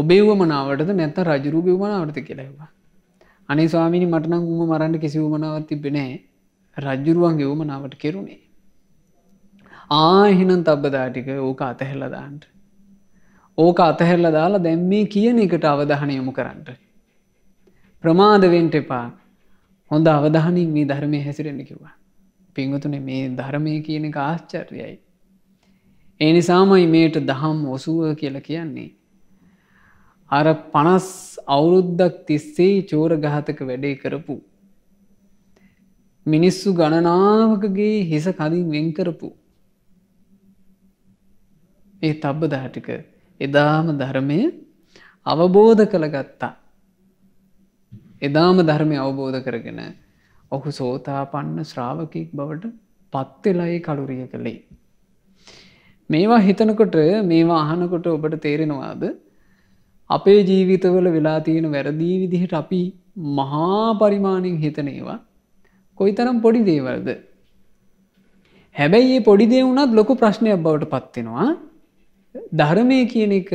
ඔබේ වමනාවටද නැත රජුරුගේ වමනාවටත කෙලෙවා. අනේ ස්වාමිනි මටනම් උම මරන්න කිසි වමනාවත් තිබෙනෑ රජ්ජුරුවන්ගේ වමනාවට කෙරුණේ. ආහිනන් තබ්බදාටික ඕක අතහෙල්ලදාන්ට ඕක අතහැරල දාලා දැම් මේ කියන එකට අවධහන යොමු කරන්නට. ප්‍රමාදවෙන්ට එපා හොඳ අවධානින් මේ ධර්මය හැසිරෙන කිවා. පිංගතුන මේ ධර්මය කියන එක ආශ්චර්යයි. ඒ නිසාමයි මේට දහම් ඔසුව කියල කියන්නේ. අර පනස් අවුරුද්දක් තිස්සේ චෝර ගහතක වැඩේ කරපු. මිනිස්සු ගණනාවකගේ හිස කලින් වෙන් කරපු. ඒ තබ්බ දහටික එදාම ධර්මය අවබෝධ කළගත්තා. එදාම ධර්මය අවබෝධ කරගෙන ඔහු සෝතාපන්න ශ්‍රාවකයෙක් බවට පත්වෙලයි කළුරිය කළේ. මේවා හිතනකොට මේවා අහනකොට ඔබට තේරෙනවාද අපේ ජීවිතවල වෙලා තියෙන වැරදී විදිහට අපි මහා පරිමාණින් හිතනේවා කොයි තරම් පොඩි දේවල්ද හැබැයි ඒ පොඩි දේ වුණත් ලොකු ප්‍රශ්නයක් බවට පත්වෙනවා ධර්මය කියන එක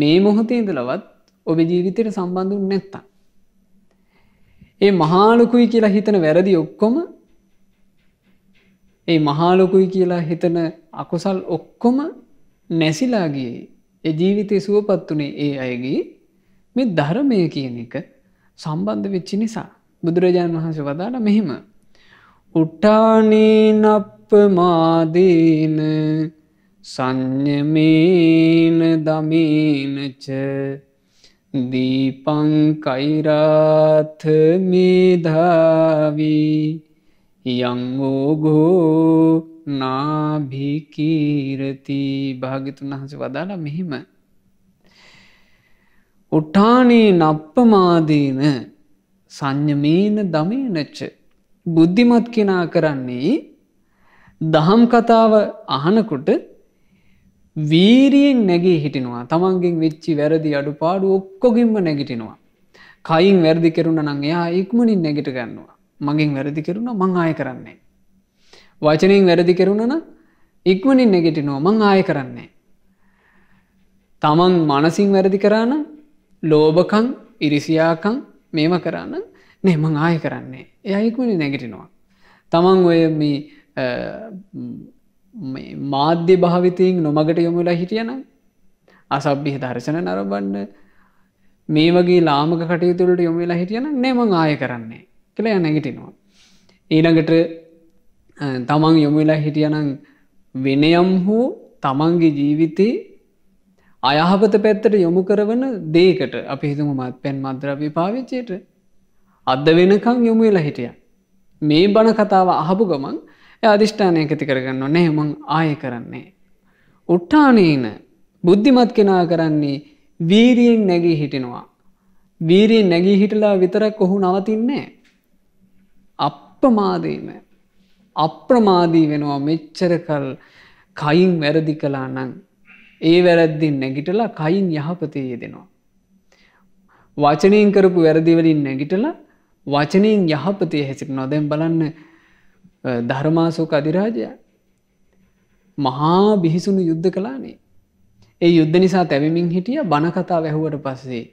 මේ මොහොතේදලවත් ඔබ ජීවිතයට සම්බන්ධු නැත්තා. ඒ මහාලොකුයි කියලා හිතන වැරදි ඔක්කොම ඒ මහාලොකුයි කියලා හිතන අකුසල් ඔක්කොම නැසිලාගේ ඒ ජීවිතය සුවපත් වනේ ඒ අයගේ මේ ධර්මය කියන එක සම්බන්ධ වෙච්චි නිසා බුදුරජාණන් වහන්සේ වදාළ මෙහෙම උට්ටානේ නප්ප මාදීන සං්ඥමේන දමීනච දීපංකයිරාථ මේධාවී යංවෝගෝ නාභිකීරති භාගිතුන් වහස වදාලා මෙහිම. උට්ටානේ නප්පමාදීන සං්ඥමීන දමීනච්ච. බුද්ධිමත් කෙනා කරන්නේ දහම් කතාව අහනකුට වීරියෙන් නැගී හිටිනවා තමන්ගෙන් වෙච්චි වැරදි අඩු පාඩු ඔක්කොගින්ම නැගිටිනවා. කයින් වැරදි කෙරුණ නං එයා ඉක්මනින් නැගිට ගන්නවා. මගින් වැරදි කෙරුණ මං ආය කරන්නේ. වචනයෙන් වැරදි කෙරුණන ඉක්මනින් නැගිටිනවා මං ආය කරන්නේ. තමන් මනසින් වැරදි කරාන ලෝභකං ඉරිසියාකං මේම කරන්න නෙමං ආය කරන්නේ එය ඉක්මනි නැගිටිනවා. තමන් ඔය මේ මාධ්‍ය භාවිතයෙන් නොමගට යොමුලා හිටියන අසබ්භිහ දර්ශන නරබන්න මේ වගේ ලාමක කටයුතුරට යොමවෙලා හිටියන නෑමං ආය කරන්නේ කළ නැගිටිනවා. ඊළඟට තමන් යොමුලා හිටියනං වෙනයම් හෝ තමන්ගේ ජීවිතේ අයහපත පැත්තට යොමු කරවන දේකට අපි හිතුම මත් පැන් මද්‍රවී පාවිච්චයට අද වෙනකං යොමුවෙලා හිටිය. මේ බණ කතාව අහපු ගමන් අධිෂ්ඨානයක් ඇති කරගන්න නෑ මං ආය කරන්නේ. උට්ටානීන බුද්ධිමත් කෙනා කරන්නේ වීරියෙන් නැගී හිටිනවා. වීරී නැගී හිටලා විතරක් ඔහු නවතින්නේ. අප්‍රමාදීම අප්‍රමාදී වෙනවා මෙච්චරකල් කයින් වැරදි කලා නං ඒ වැරද්දින් නැගිටලා කයින් යහපතයේ දෙනවා. වචනයෙන් කරපු වැරදිවලින් නැගිටලා වචනයෙන් යහපතය හැසිට නොදැම් බලන්න ධර්මාසෝක අධිරාජය මහා බිහිසුණු යුද්ධ කලානේ ඒ යුද්ධ නිසා තැවිමින් හිටිය බණකතා වැැහුවට පස්සේ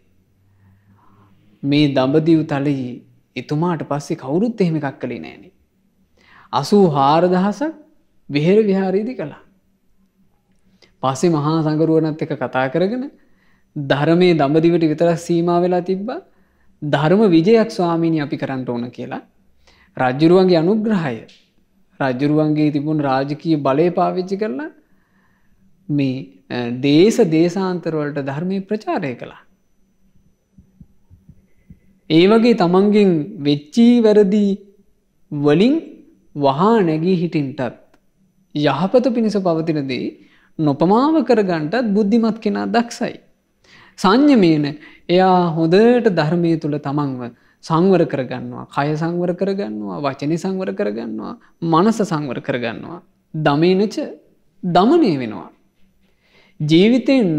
මේ දඹදිව් තලයේ එතුමාට පස්සේ කවුරුත් එහෙම එකක් කළේ නෑනේ. අසූ හාරදහසක් විහෙර විහාරීදි කළා. පස්සේ මහා සංගරුවනත් එක කතා කරගෙන ධර්මය දඹදිවට විතරක් සීම වෙලා තිබ්බ ධර්ම විජයක් ස්වාමීණි අපි කරන්නට ඕන කියලා රජ්ජුරුවන්ගේ අනුග්‍රහය රජ්ජුරුවන්ගේ තිබුණ රාජකීය බලය පාවිච්චි කරලා මේ දේශ දේශාන්තරවලට ධර්මය ප්‍රචාරය කළා. ඒ වගේ තමන්ගෙන් වෙච්චී වැරදි වලින් වහා නැගී හිටින්ටත් යහපත පිණිස පවතිනදී නොපමාව කරගන්ටත් බුද්ධිමත් කෙනා දක්සයි. සං්ඥමේන එයා හොදට ධර්මය තුළ තමන්ව සංවර කරගන්නවා කය සංවර කරගන්නවා වචනය සංවර කරගන්නවා මනස සංවර කරගන්නවා දමේනච දමනය වෙනවා. ජීවිතයෙන්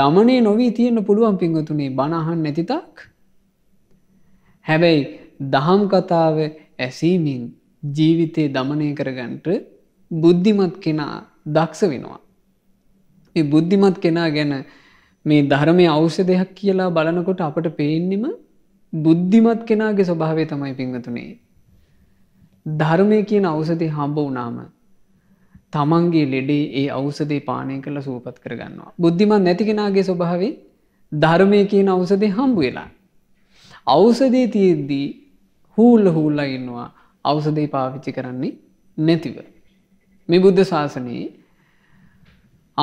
දමනේ නොවී තියෙන පුළුවන් පිංගතුනේ බණහන් නැතිතක් හැබැයි දහම් කතාව ඇසීමින් ජීවිතය දමනය කරගන්ට බුද්ධිමත් කෙනා දක්ෂ වෙනවා. බුද්ධිමත් කෙනා ගැන මේ ධර්මය අවශ්‍ය දෙයක් කියලා බලනකොට අපට පේන්නෙම බුද්ධිමත් කෙනාගේ ස්වභාවය තමයි පිංහතුනේ. ධර්මය කියන අවසති හම්බ වනාම තමන්ගේ ලෙඩේ ඒ අවසදේ පානය කළ සූපත් කරගන්නවා. බුද්ධිමත් නැතිකෙනගේ ස්වභාවේ ධර්මය කියන අවසදේ හම්බ වෙලා. අවසදේ තියෙද්දී හූල්ල හූල්ලා ඉන්නවා අවසදේ පාවිච්චි කරන්නේ නැතිව. මේ බුද්ධ ශාසනයේ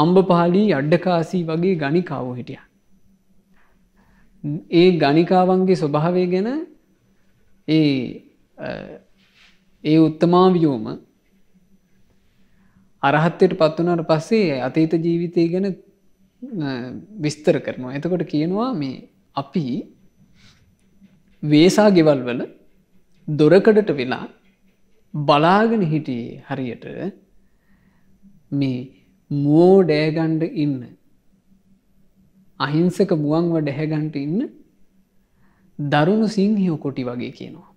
අම්බපාලී අඩ්ඩකාසී වගේ ගනිකාවෝ හිටියා. ඒ ගනිකාවන්ගේ ස්වභාවය ගැන ඒ ඒ උත්තමාවියෝම අරහත්තයට පත්වනට පස්සේ අතීත ජීවිතය ගැන විස්තර කරනවා. එතකොට කියනවා මේ අපි වේසා ගෙවල් වල දොරකඩට වෙලා බලාගෙන හිටියේ හරියට මේ මෝඩෑගණ්ඩ ඉන්න අහිංසක මුවන්ව ඩැහැගන්ට ඉන්න දරුණු සිංහියෝ කොටි වගේ කියනවා.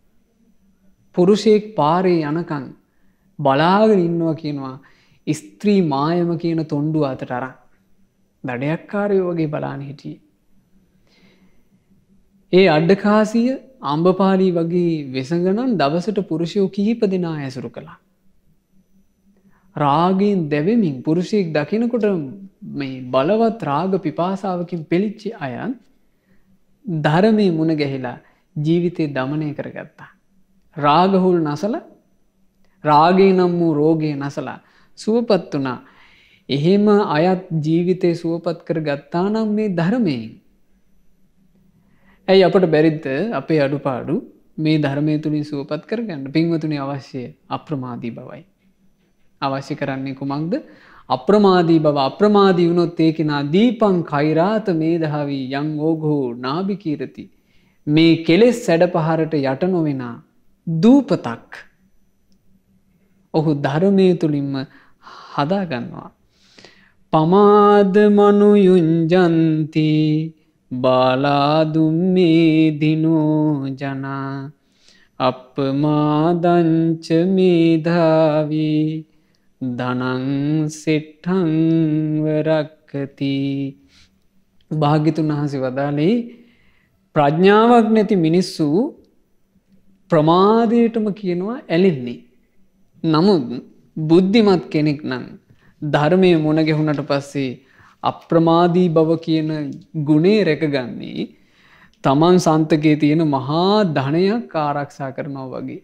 පුරුෂයෙක් පාරේ යනකං බලාගෙන ඉන්නවා කියනවා ස්ත්‍රී මායම කියන තොන්ඩු අතට අර දඩයක්කාරයෝ වගේ බලාන හිටිය. ඒ අඩ්ඩකාසිය අම්භපාලී වගේ වෙසඟනම් දවසට පුරුෂයෝ කිහිප දෙනා ඇසුරු කළා. රාගයෙන් දැවමින් පුරුෂයෙක් දකිනකොට මේ බලවත් රාග පිපාසාවකින් පෙළිච්චි අයන් ධරමය මුණ ගැහිලා ජීවිතය දමනය කරගත්තා. රාගහුල් නසල රාගේ නම් වූ රෝගය නසලා සුවපත් වනා එහෙම අයත් ජීවිතය සුවපත් කර ගත්තා නම් මේ ධර්මයෙන්. ඇයි අපට බැරිද්ද අපේ අඩුපාඩු මේ ධර්මය තුළින් සුවපත් කරගන්න පින්වතුනි අවශ්‍යය අප්‍රමාදී බවයි. අවශ්‍ය කරන්නේ කුමක්ද අප්‍රමාදී බව අප්‍රමාදී වුණොත් ඒකෙනා දීපං කෛරාත මේ දහවී යං ඕගහෝ නාභිකීරති. මේ කෙලෙස් සැඩ පහරට යට නොවෙනා දූපතක් ඔහු ධර්මය තුළින්ම හදාගන්නවා. පමාද මනුයුංජන්ති බාලාදුම්මේ දිනෝ ජනා අපමාදංච මේධාවී දනං සිට්ටංවරක්කති භාගිතුන් වහන්සේ වදාලේ ප්‍රඥාවක් නැති මිනිස්සු ප්‍රමාදයටම කියනවා ඇලෙන්නේ. නමුත් බුද්ධිමත් කෙනෙක් නම් ධර්මය මොනගැහුණට පස්සේ අප්‍රමාදී බව කියන ගුණේ රැකගන්නේ තමන් සන්තකයේ තියෙන මහා ධනයක් ආරක්ෂා කරනවා වගේ.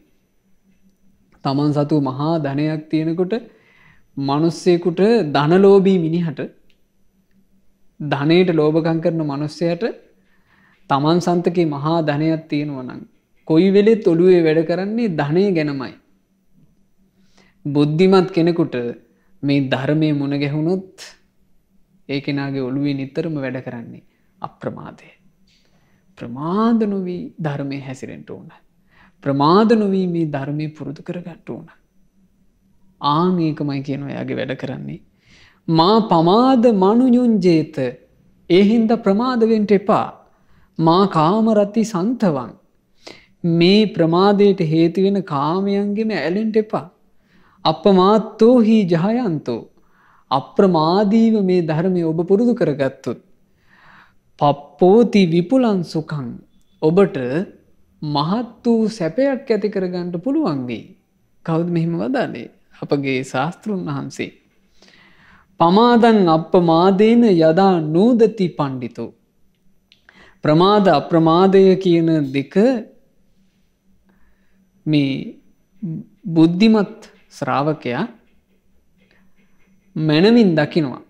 තමන් සතු මහා ධනයක් තියෙනකොට මනුස්සයකුට ධනලෝබී මිනිහට ධනයට ලෝභකං කරන මනුස්සයට තමන් සන්තකේ මහා ධනයක් තියෙනවනං. කොයි වෙලේ තොළුවේ වැඩ කරන්නේ ධනය ගැනමයි. බුද්ධිමත් කෙනෙකුට මේ ධර්මය මුණ ගැහුණොත් ඒ කෙනගේ ඔළුවේ නිතරම වැඩ කරන්නේ අප්‍රමාදය. ප්‍රමාද නොවී ධර්මය හැසිරෙන්ට ඕන. ප්‍රමාද නොවී මේ ධර්මය පුරුදු කරගට ඕන. ආංඒකමයි කියන ඔයාගේ වැඩ කරන්නේ. මා පමාද මනුයුන්ජේත ඒහින්ද ප්‍රමාදවෙන්ට එපා මා කාමරති සන්තවන් මේ ප්‍රමාදයට හේතුවෙන කාමයන්ගෙම ඇලෙන්ට එපා. අප මාත්තෝ හි ජහයන්තෝ අප්‍රමාදීව මේ ධර්මය ඔබ පුරුදු කරගත්තුත්. පප්පෝති විපුලන් සුකං ඔබට මහත් වූ සැපයක් ඇති කරගන්නට පුළුවන්ගේ කවුද මෙහිම වදාලේ අපගේ ශාස්තෘන් වහන්සේ. පමාදන් අප මාදේන යදා නූදති පණ්ඩිතෝ. ප්‍රමාද අප්‍රමාදය කියන දෙක මේ බුද්ධිමත් ශ්‍රාවකයා මැනවින් දකිනවා.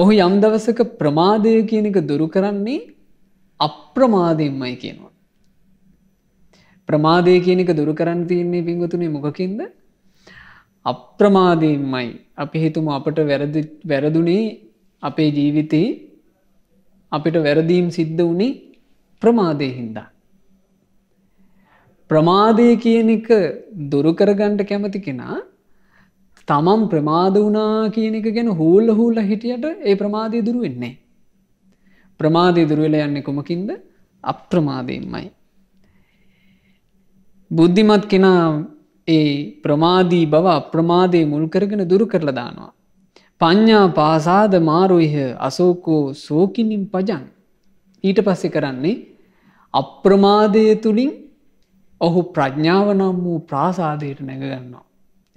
ඔහු යම් දවසක ප්‍රමාදය කියන එක දුරු කරන්නේ අප්‍රමාදයෙන්මයි කියනවා. ප්‍රමාදය කියන එක දුරු කරන්න තියන්නේ පින්ගතුනේ මොකකින්ද අප්‍රමාදයෙන්මයි අපි හිතුම අපට වැරදුනේ අපේ ජීවිතයේ අපිට වැරදීම් සිද්ධ වනේ ප්‍රමාදය හින්දා. ප්‍රමාදය කියන එක දුරුකරගන්ට කැමති කෙනා තමම් ප්‍රමාද වනා කියන එක ගැන හූල්ල හූල හිටියට ඒ ප්‍රමාදය දුරු වෙන්නේ. ප්‍රමාදය දුරුවෙල යන්නේ කොමකින්ද අප්‍රමාදයෙන්මයි. බුද්ධිමත් කෙනා ඒ ප්‍රමාදී බව අප්‍රමාදය මුල් කරගෙන දුරු කරලදානවා. පඤ්ඥා පාසාද මාරුයිහ අසෝකෝ සෝකිනින් පජන්. ඊට පස්සෙ කරන්නේ අප්‍රමාදය තුළින් ඔහු ප්‍රඥාවනම් වූ ප්‍රාසාදයට නැගගන්නවා.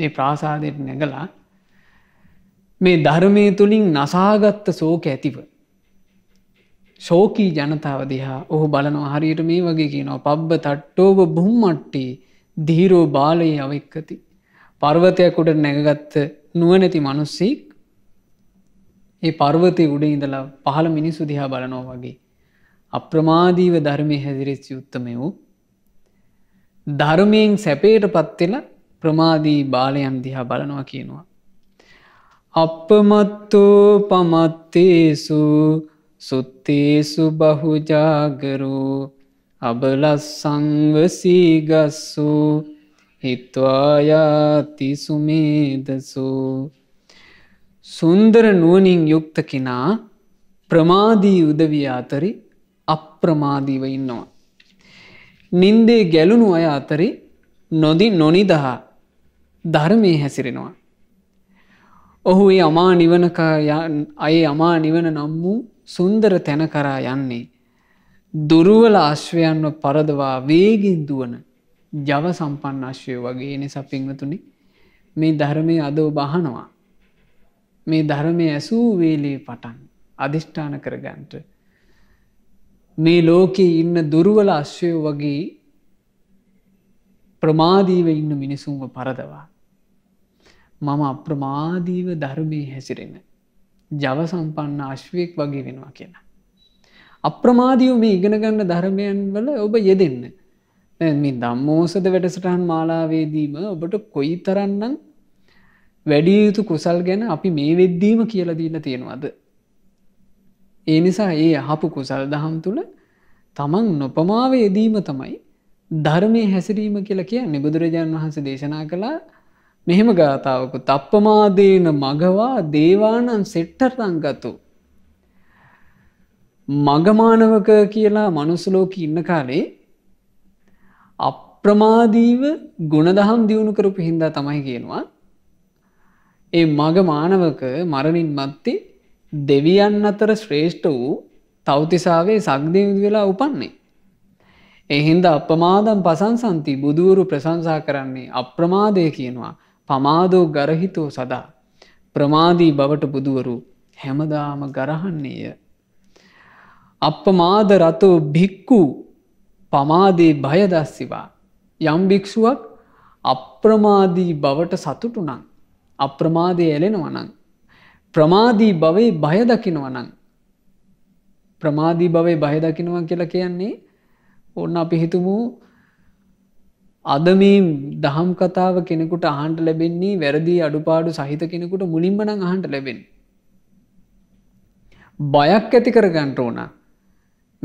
ඒ ප්‍රාසාදයට නැගලා මේ ධර්මය තුළින් නසාගත්ත සෝක ඇතිව. ශෝකී ජනතාව දිහා ඔහු බලනවා හරියට මේ වගේ කියනවා පබ්බ තට්ටෝබ බුම්මට්ටේ දීරෝ බාලයේ අවෙක්කති. පර්වතයක් උඩ නැගගත්ත නුවනැති මනුස්සෙක් ඒ පර්වතය උඩ ඉඳලා පහළ මිනිස්සු දිහා බලනෝ වගේ. අප්‍රමාදීව ධර්මය හැදිරෙච්චි උත්තමය වූ. ධර්මයෙන් සැපේට පත්වෙල ප්‍රමාදී බාලයන් දිහා බලනවා කියනවා. අපමත්තෝ පමත්තේසු සුත්තේසු බහුජාගරෝ අබලස්සංව සීගස්සු හිත්වායාති සුමේදසු සුන්දර නුවනින් යුක්ත කෙනා ප්‍රමාදී උදවිය අතරි අප්‍රමාදීව ඉන්නවා. නින්දේ ගැලුණු අය අතරි නොදි නොනිදහා ධර්මය හැසිරෙනවා. ඔහු ඒ අමා නිවන අය අමා නිවන නම් වූ සුන්දර තැන කරා යන්නේ. දුරුවල ආශ්වයන්ව පරදවා වේගින් දුවන ජව සම්පන්න අශ්වය වගේ නිසා පිංවතුනි මේ ධර්මය අදෝ බහනවා. මේ ධර්මය ඇසූ වේලේ පටන් අධිෂ්ඨාන කරගන්ට. මේ ලෝකයේ ඉන්න දුරුවල අශ්වය වගේ ප්‍රමාදීව ඉන්න මිනිසුන්ව පරදවා. මම අප්‍රමාදීව ධර්මය හැසිරෙන. ජව සම්පන්න අශ්වයෙක් වගේ වෙනවා කියලා. අප්‍රමාදියෝ මේ ඉගෙනගන්න ධර්මයන් වල ඔබ යෙදෙන්න. මේ දම්මෝසද වැඩසටහන් මාලාවේදීම ඔබට කොයි තරන්නම් වැඩියයුතු කුසල් ගැන අපි මේ වෙද්දීම කියලදීන්න තියෙනවද. ඒ නිසා ඒ අහපු කුසල් දහම් තුළ තමන් නොපමාව යෙදීම තමයි ධර්මය හැසිරීම කියලා කිය නිබුදුරජාණන් වහන්ස දේශනා කළා මෙහෙම ගාථාවකු තප්පමාදේන මගවා දේවානන් සෙට්ටර්තංගතු මගමානවක කියලා මනුස්සලෝක ඉන්න කාලේ අප්‍රමාදීව ගුණදහම් දියුණු කරපු හින්දා තමයි කියනවා. ඒ මග මානවක මරණින් මත්තේ දෙවියන් අතර ශ්‍රේෂ්ඨ වූ තෞතිසාවේ සක්දයුතු වෙලා උපන්නේ. එහින්ද අපමාදම් පසංසන්ති බුදුවරු ප්‍රශංසා කරන්නේ අප්‍රමාදය කියනවා පමාදෝ ගරහිතෝ සදා ප්‍රමාදී බවට බුදුවරු හැමදාම ගරහන්නේය අපමාද රතෝ භික්කු පමාදේ භයදස්සිවා. යම් භික්‍ෂුවක් අප්‍රමාදී බවට සතුටුනං. අප්‍රමාදය එලෙනවනං. ප්‍රමාදී බවේ බයදකිනවනං. ප්‍රමාදී බවේ බයදකිනවා කියලා කියන්නේ ඔන්න අපි හිතුමු අද මේ දහම් කතාව කෙනෙකුට අහන්ට ලැබෙන්නේ වැරදි අඩුපාඩු සහිත කෙනෙකුට මුලින්බනං අහන්ට ලැබෙන්. බයක් ඇති කරගන්ට ඕනා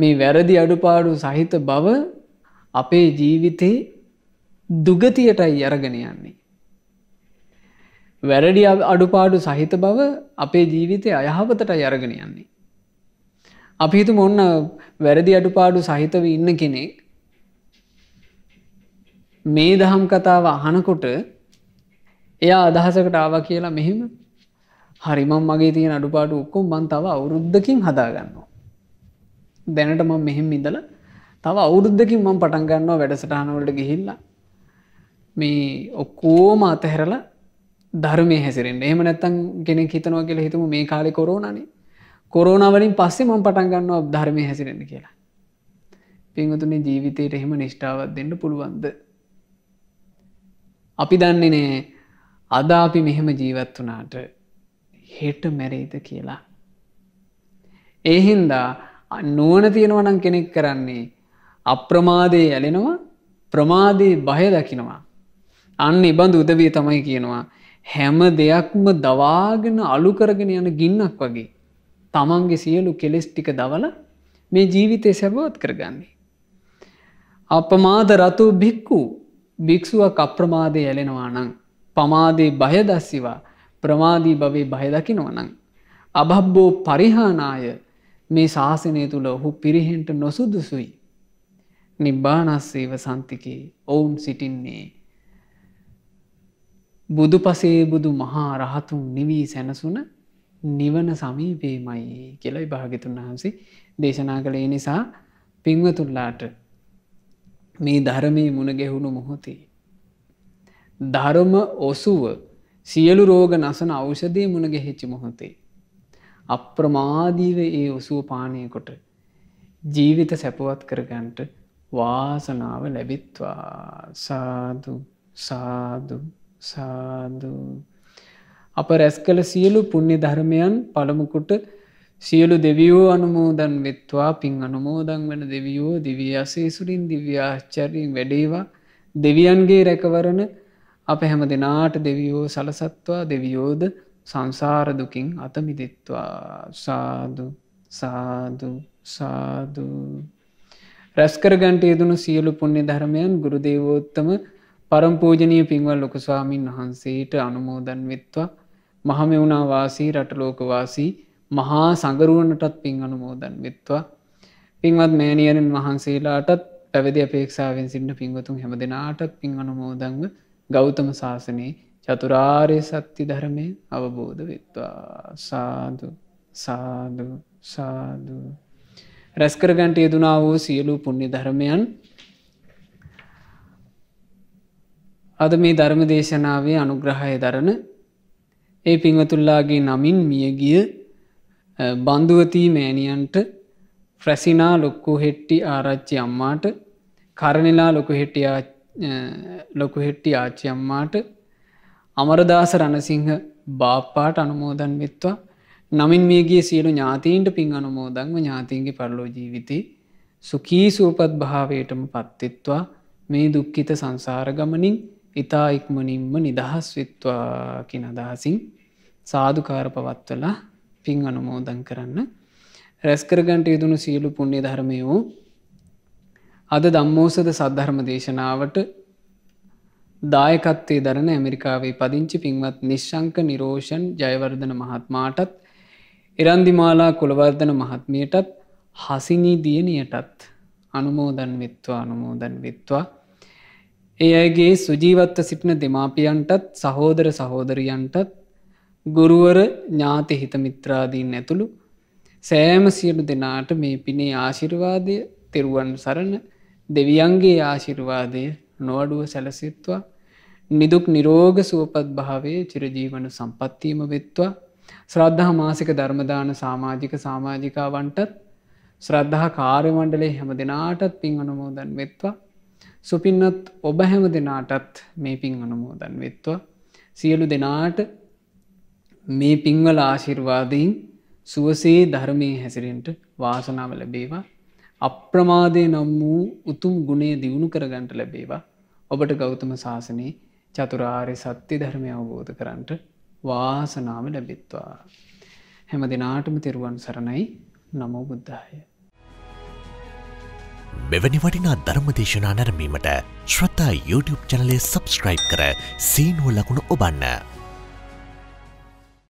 මේ වැරදි අඩුපාඩු සහිත බව අපේ ජීවිතේ දුගතියටයි අරගෙන යන්නේ. වැරඩි අඩුපාඩු සහිත බව අපේ ජීවිතය අයහපතටයි අරගෙන යන්නේ. අපිහිතු මොන්න වැරදි අඩුපාඩු සහිතව ඉන්න කෙනෙක් මේ දහම් කතාව අහනකොට එයා අදහසකට ආව කියලා මෙහෙම හරිමම් මගේ තියෙන අඩුපාඩු ඔක්කොම් බන්තාව අවුරුද්ධකින් හදාගන්නවා. දැනට ම මෙහෙම ඉඳල තව අවුරුද්දකින් මම පටන්ගන්නවා වැඩසටහනවලට ගිහිල්ලා මේ ඔක්කෝම අතහැරල ධර්මය හැසිරෙන් එහම නැත්තන් ගෙන හිතනවා කියලා හිතම මේ කාලෙ කොරෝනනේ කොරෝනවලින් පස්සේ මම පටන්ගන්නවා ධර්මය හැසිරෙන කියලා පිංහතුනේ ජීවිතයට එහෙම නිෂ්ඨාවත් දෙන්න පුළුවන්ද අපි දන්නේ නෑ අද අපි මෙහෙම ජීවත් වනාට හෙට මැරේද කියලා ඒහින්දා නුවන තියෙනවනම් කෙනෙක් කරන්නේ අප්‍රමාදය ඇලෙනවා ප්‍රමාදය බහය දකිනවා. අන්න ඉබඳ උදවී තමයි කියනවා. හැම දෙයක්ම දවාගෙන අලුකරගෙන යන ගින්නක් වගේ. තමන්ගේ සියලු කෙලෙස් ටික දවල මේ ජීවිතය සැබවත් කරගන්නේ. අපමාද රතු භික්කු භික්‍ෂුවක් අප්‍රමාදය ඇලෙනවා නං. පමාදේ භයදස්සිවා ප්‍රමාදී භවේ භයදකිනවනං. අභබ්බෝ පරිහානාය මේ ශාසනය තුළ ඔහු පිරිහෙන්ට නොසුදුසුයි. නිබ්බානස්සේව සන්තිකේ ඔවුන් සිටින්නේ. බුදු පසේ බුදු මහා රහතුන් නිවී සැනසුන නිවන සමීපේමයි කියලයි භාගිතුන් වහන්සේ දේශනා කළේ නිසා පිංවතුල්ලාට මේ ධරමී මුණගෙහුණු මොහොතේ. ධර්ම ඔසුව සියලු රෝග නසන අවෂදය මුණගෙහෙච්චි මොහොතේ. අප්‍රමාදීව ඒ ඔසුව පානයකොට ජීවිත සැපවත් කරගන්ට වාසනාව ලැබිත්වා සාදු සාදු සාදුු අප රැස් කළ සියලු පුුණ්‍ය ධර්මයන් පළමුකුට සියලු දෙවියෝ අනුමෝදන් වෙත්වා පින් අනුමෝදන් වන දෙවියෝ දිවිය අසේසුරින් දිව්‍යාශ්චරින් වැඩේවා දෙවියන්ගේ රැකවරණ අප හැම දෙනාට දෙවියෝ සලසත්වා දෙවියෝද සංසාරදුකින් අතමිදිත්වා සාදු සාදු සාදුු රැස්කරගන්ට යදුණු සියලු පුුණ්‍ය ධර්මයන් ගුරුදේවෝත්තම පරම්පූජනය පින්වල් ලොකස්වාමීන් වහන්සේට අනුමෝදන් වෙත්වා මහමෙවුණවාසී රටලෝකවාසී මහා සඟරුවනටත් පින් අනුමෝදන් වෙත්වා පින්වත් මෑණියණන් වහන්සේලාටත් පැවැදි අපේක්ෂාවෙන් සිට පින්වතුන් හැම දෙනාටත් පින් අනුමෝදංව ගෞතම ශාසනයේ චතුරාර්ය සත්‍ය ධර්මය අවබෝධ වෙත්වා සාදු සාදු සාදු රැස්කරගන්ට යෙදනා වූ සියලු පුුණි ධර්මයන් අද මේ ධර්ම දේශනාවේ අනුග්‍රහය දරන ඒ පිංවතුල්ලාගේ නමින් මියගිය බන්ධුවතී මෑණියන්ට ප්‍රැසිනා ලොක්කු හෙට්ටි ආරච්චි අම්මාට කරණලා ලොකු හෙටිය ලොකු හෙට්ටි ආච්චි අම්මාට අමරදාස රණසිංහ බාප්පාට අනුමෝදන් වෙත්වා නමින් මේගේ සියලු ඥාතීන්ට පින් අනුමෝදන්ව ඥාතීන්ගේ පරලෝ ජීවිතී සුකී සූපත් භාවයටම පත්තිත්වා මේ දුක්කිත සංසාර ගමනින් ඉතා ඉක්මනින්ම නිදහස් විත්වා කි නදහසින් සාධකාර පවත්වලා පින් අනුමෝදන් කරන්න රැස්කරගන්ට යුතුුණු සියලු පුුණ්‍ය ධර්මය වූ අද දම්මෝසද සද්ධර්ම දේශනාවට දායකත්වය දරන ඇමරිකාවේ පදිංචි පින්වත් නිශ්ංක නිරෝෂන් ජයවර්ධන මහත්මාටත් එරන්දිමාලා කොළවර්ධන මහත්මියටත් හසිනී දියණියටත් අනුමෝදන් වෙත්වා අනුමෝදන් වෙත්වා. ඒ අයගේ සුජීවත්ව සිටින දෙමාපියන්ටත් සහෝදර සහෝදරියන්ටත් ගුරුවර ඥාති හිතමිත්‍රාදීන් ඇතුළු සෑම සියලු දෙනාට මේ පිනේ ආශිර්වාදය තෙරුවන් සරණ දෙවියන්ගේ ආශිර්වාදය නොවඩුව සැලසිත්වා නිදුක් නිරෝග සුවපත් භාවේ චිරජීවන සම්පත්තිීම වෙත්වා ශ්‍රද්ධහ මාසික ධර්මදාන සාමාජික සාමාජිකාවන්ටත් ශ්‍රද්ධහ කාර්මණ්ඩලේ හැම දෙනාටත් පින් අනුමෝදන් වෙත්වා සුපින්නත් ඔබ හැම දෙනාටත් මේ පින් අනුමෝදන් වෙත්වා සියලු දෙනාට මේ පින්වල ආශිර්වාදීන් සුවසේ ධර්මය හැසිරෙන්ට වාසනාව ලැබේවා අප්‍රමාදය නම් වූ උතුම් ගුණේ දියුණු කරගන්නට ලැබේවා ඔබට ගෞතම ශාසනයේ චතුරාරය සත්‍ය ධර්මය අවබෝධ කරන්නට වාසනාව ලැබිත්වා. හැම දෙනාටම තෙරුවන් සරණයි නමෝ බුද්ධාය. මෙවැනි වටිනා ධර්මදේශනා නැරමීමට ශ්‍රතා YouTube චනලේ සබස්ක්‍රයිබ් කර සීනුව ලකුණු ඔබන්න.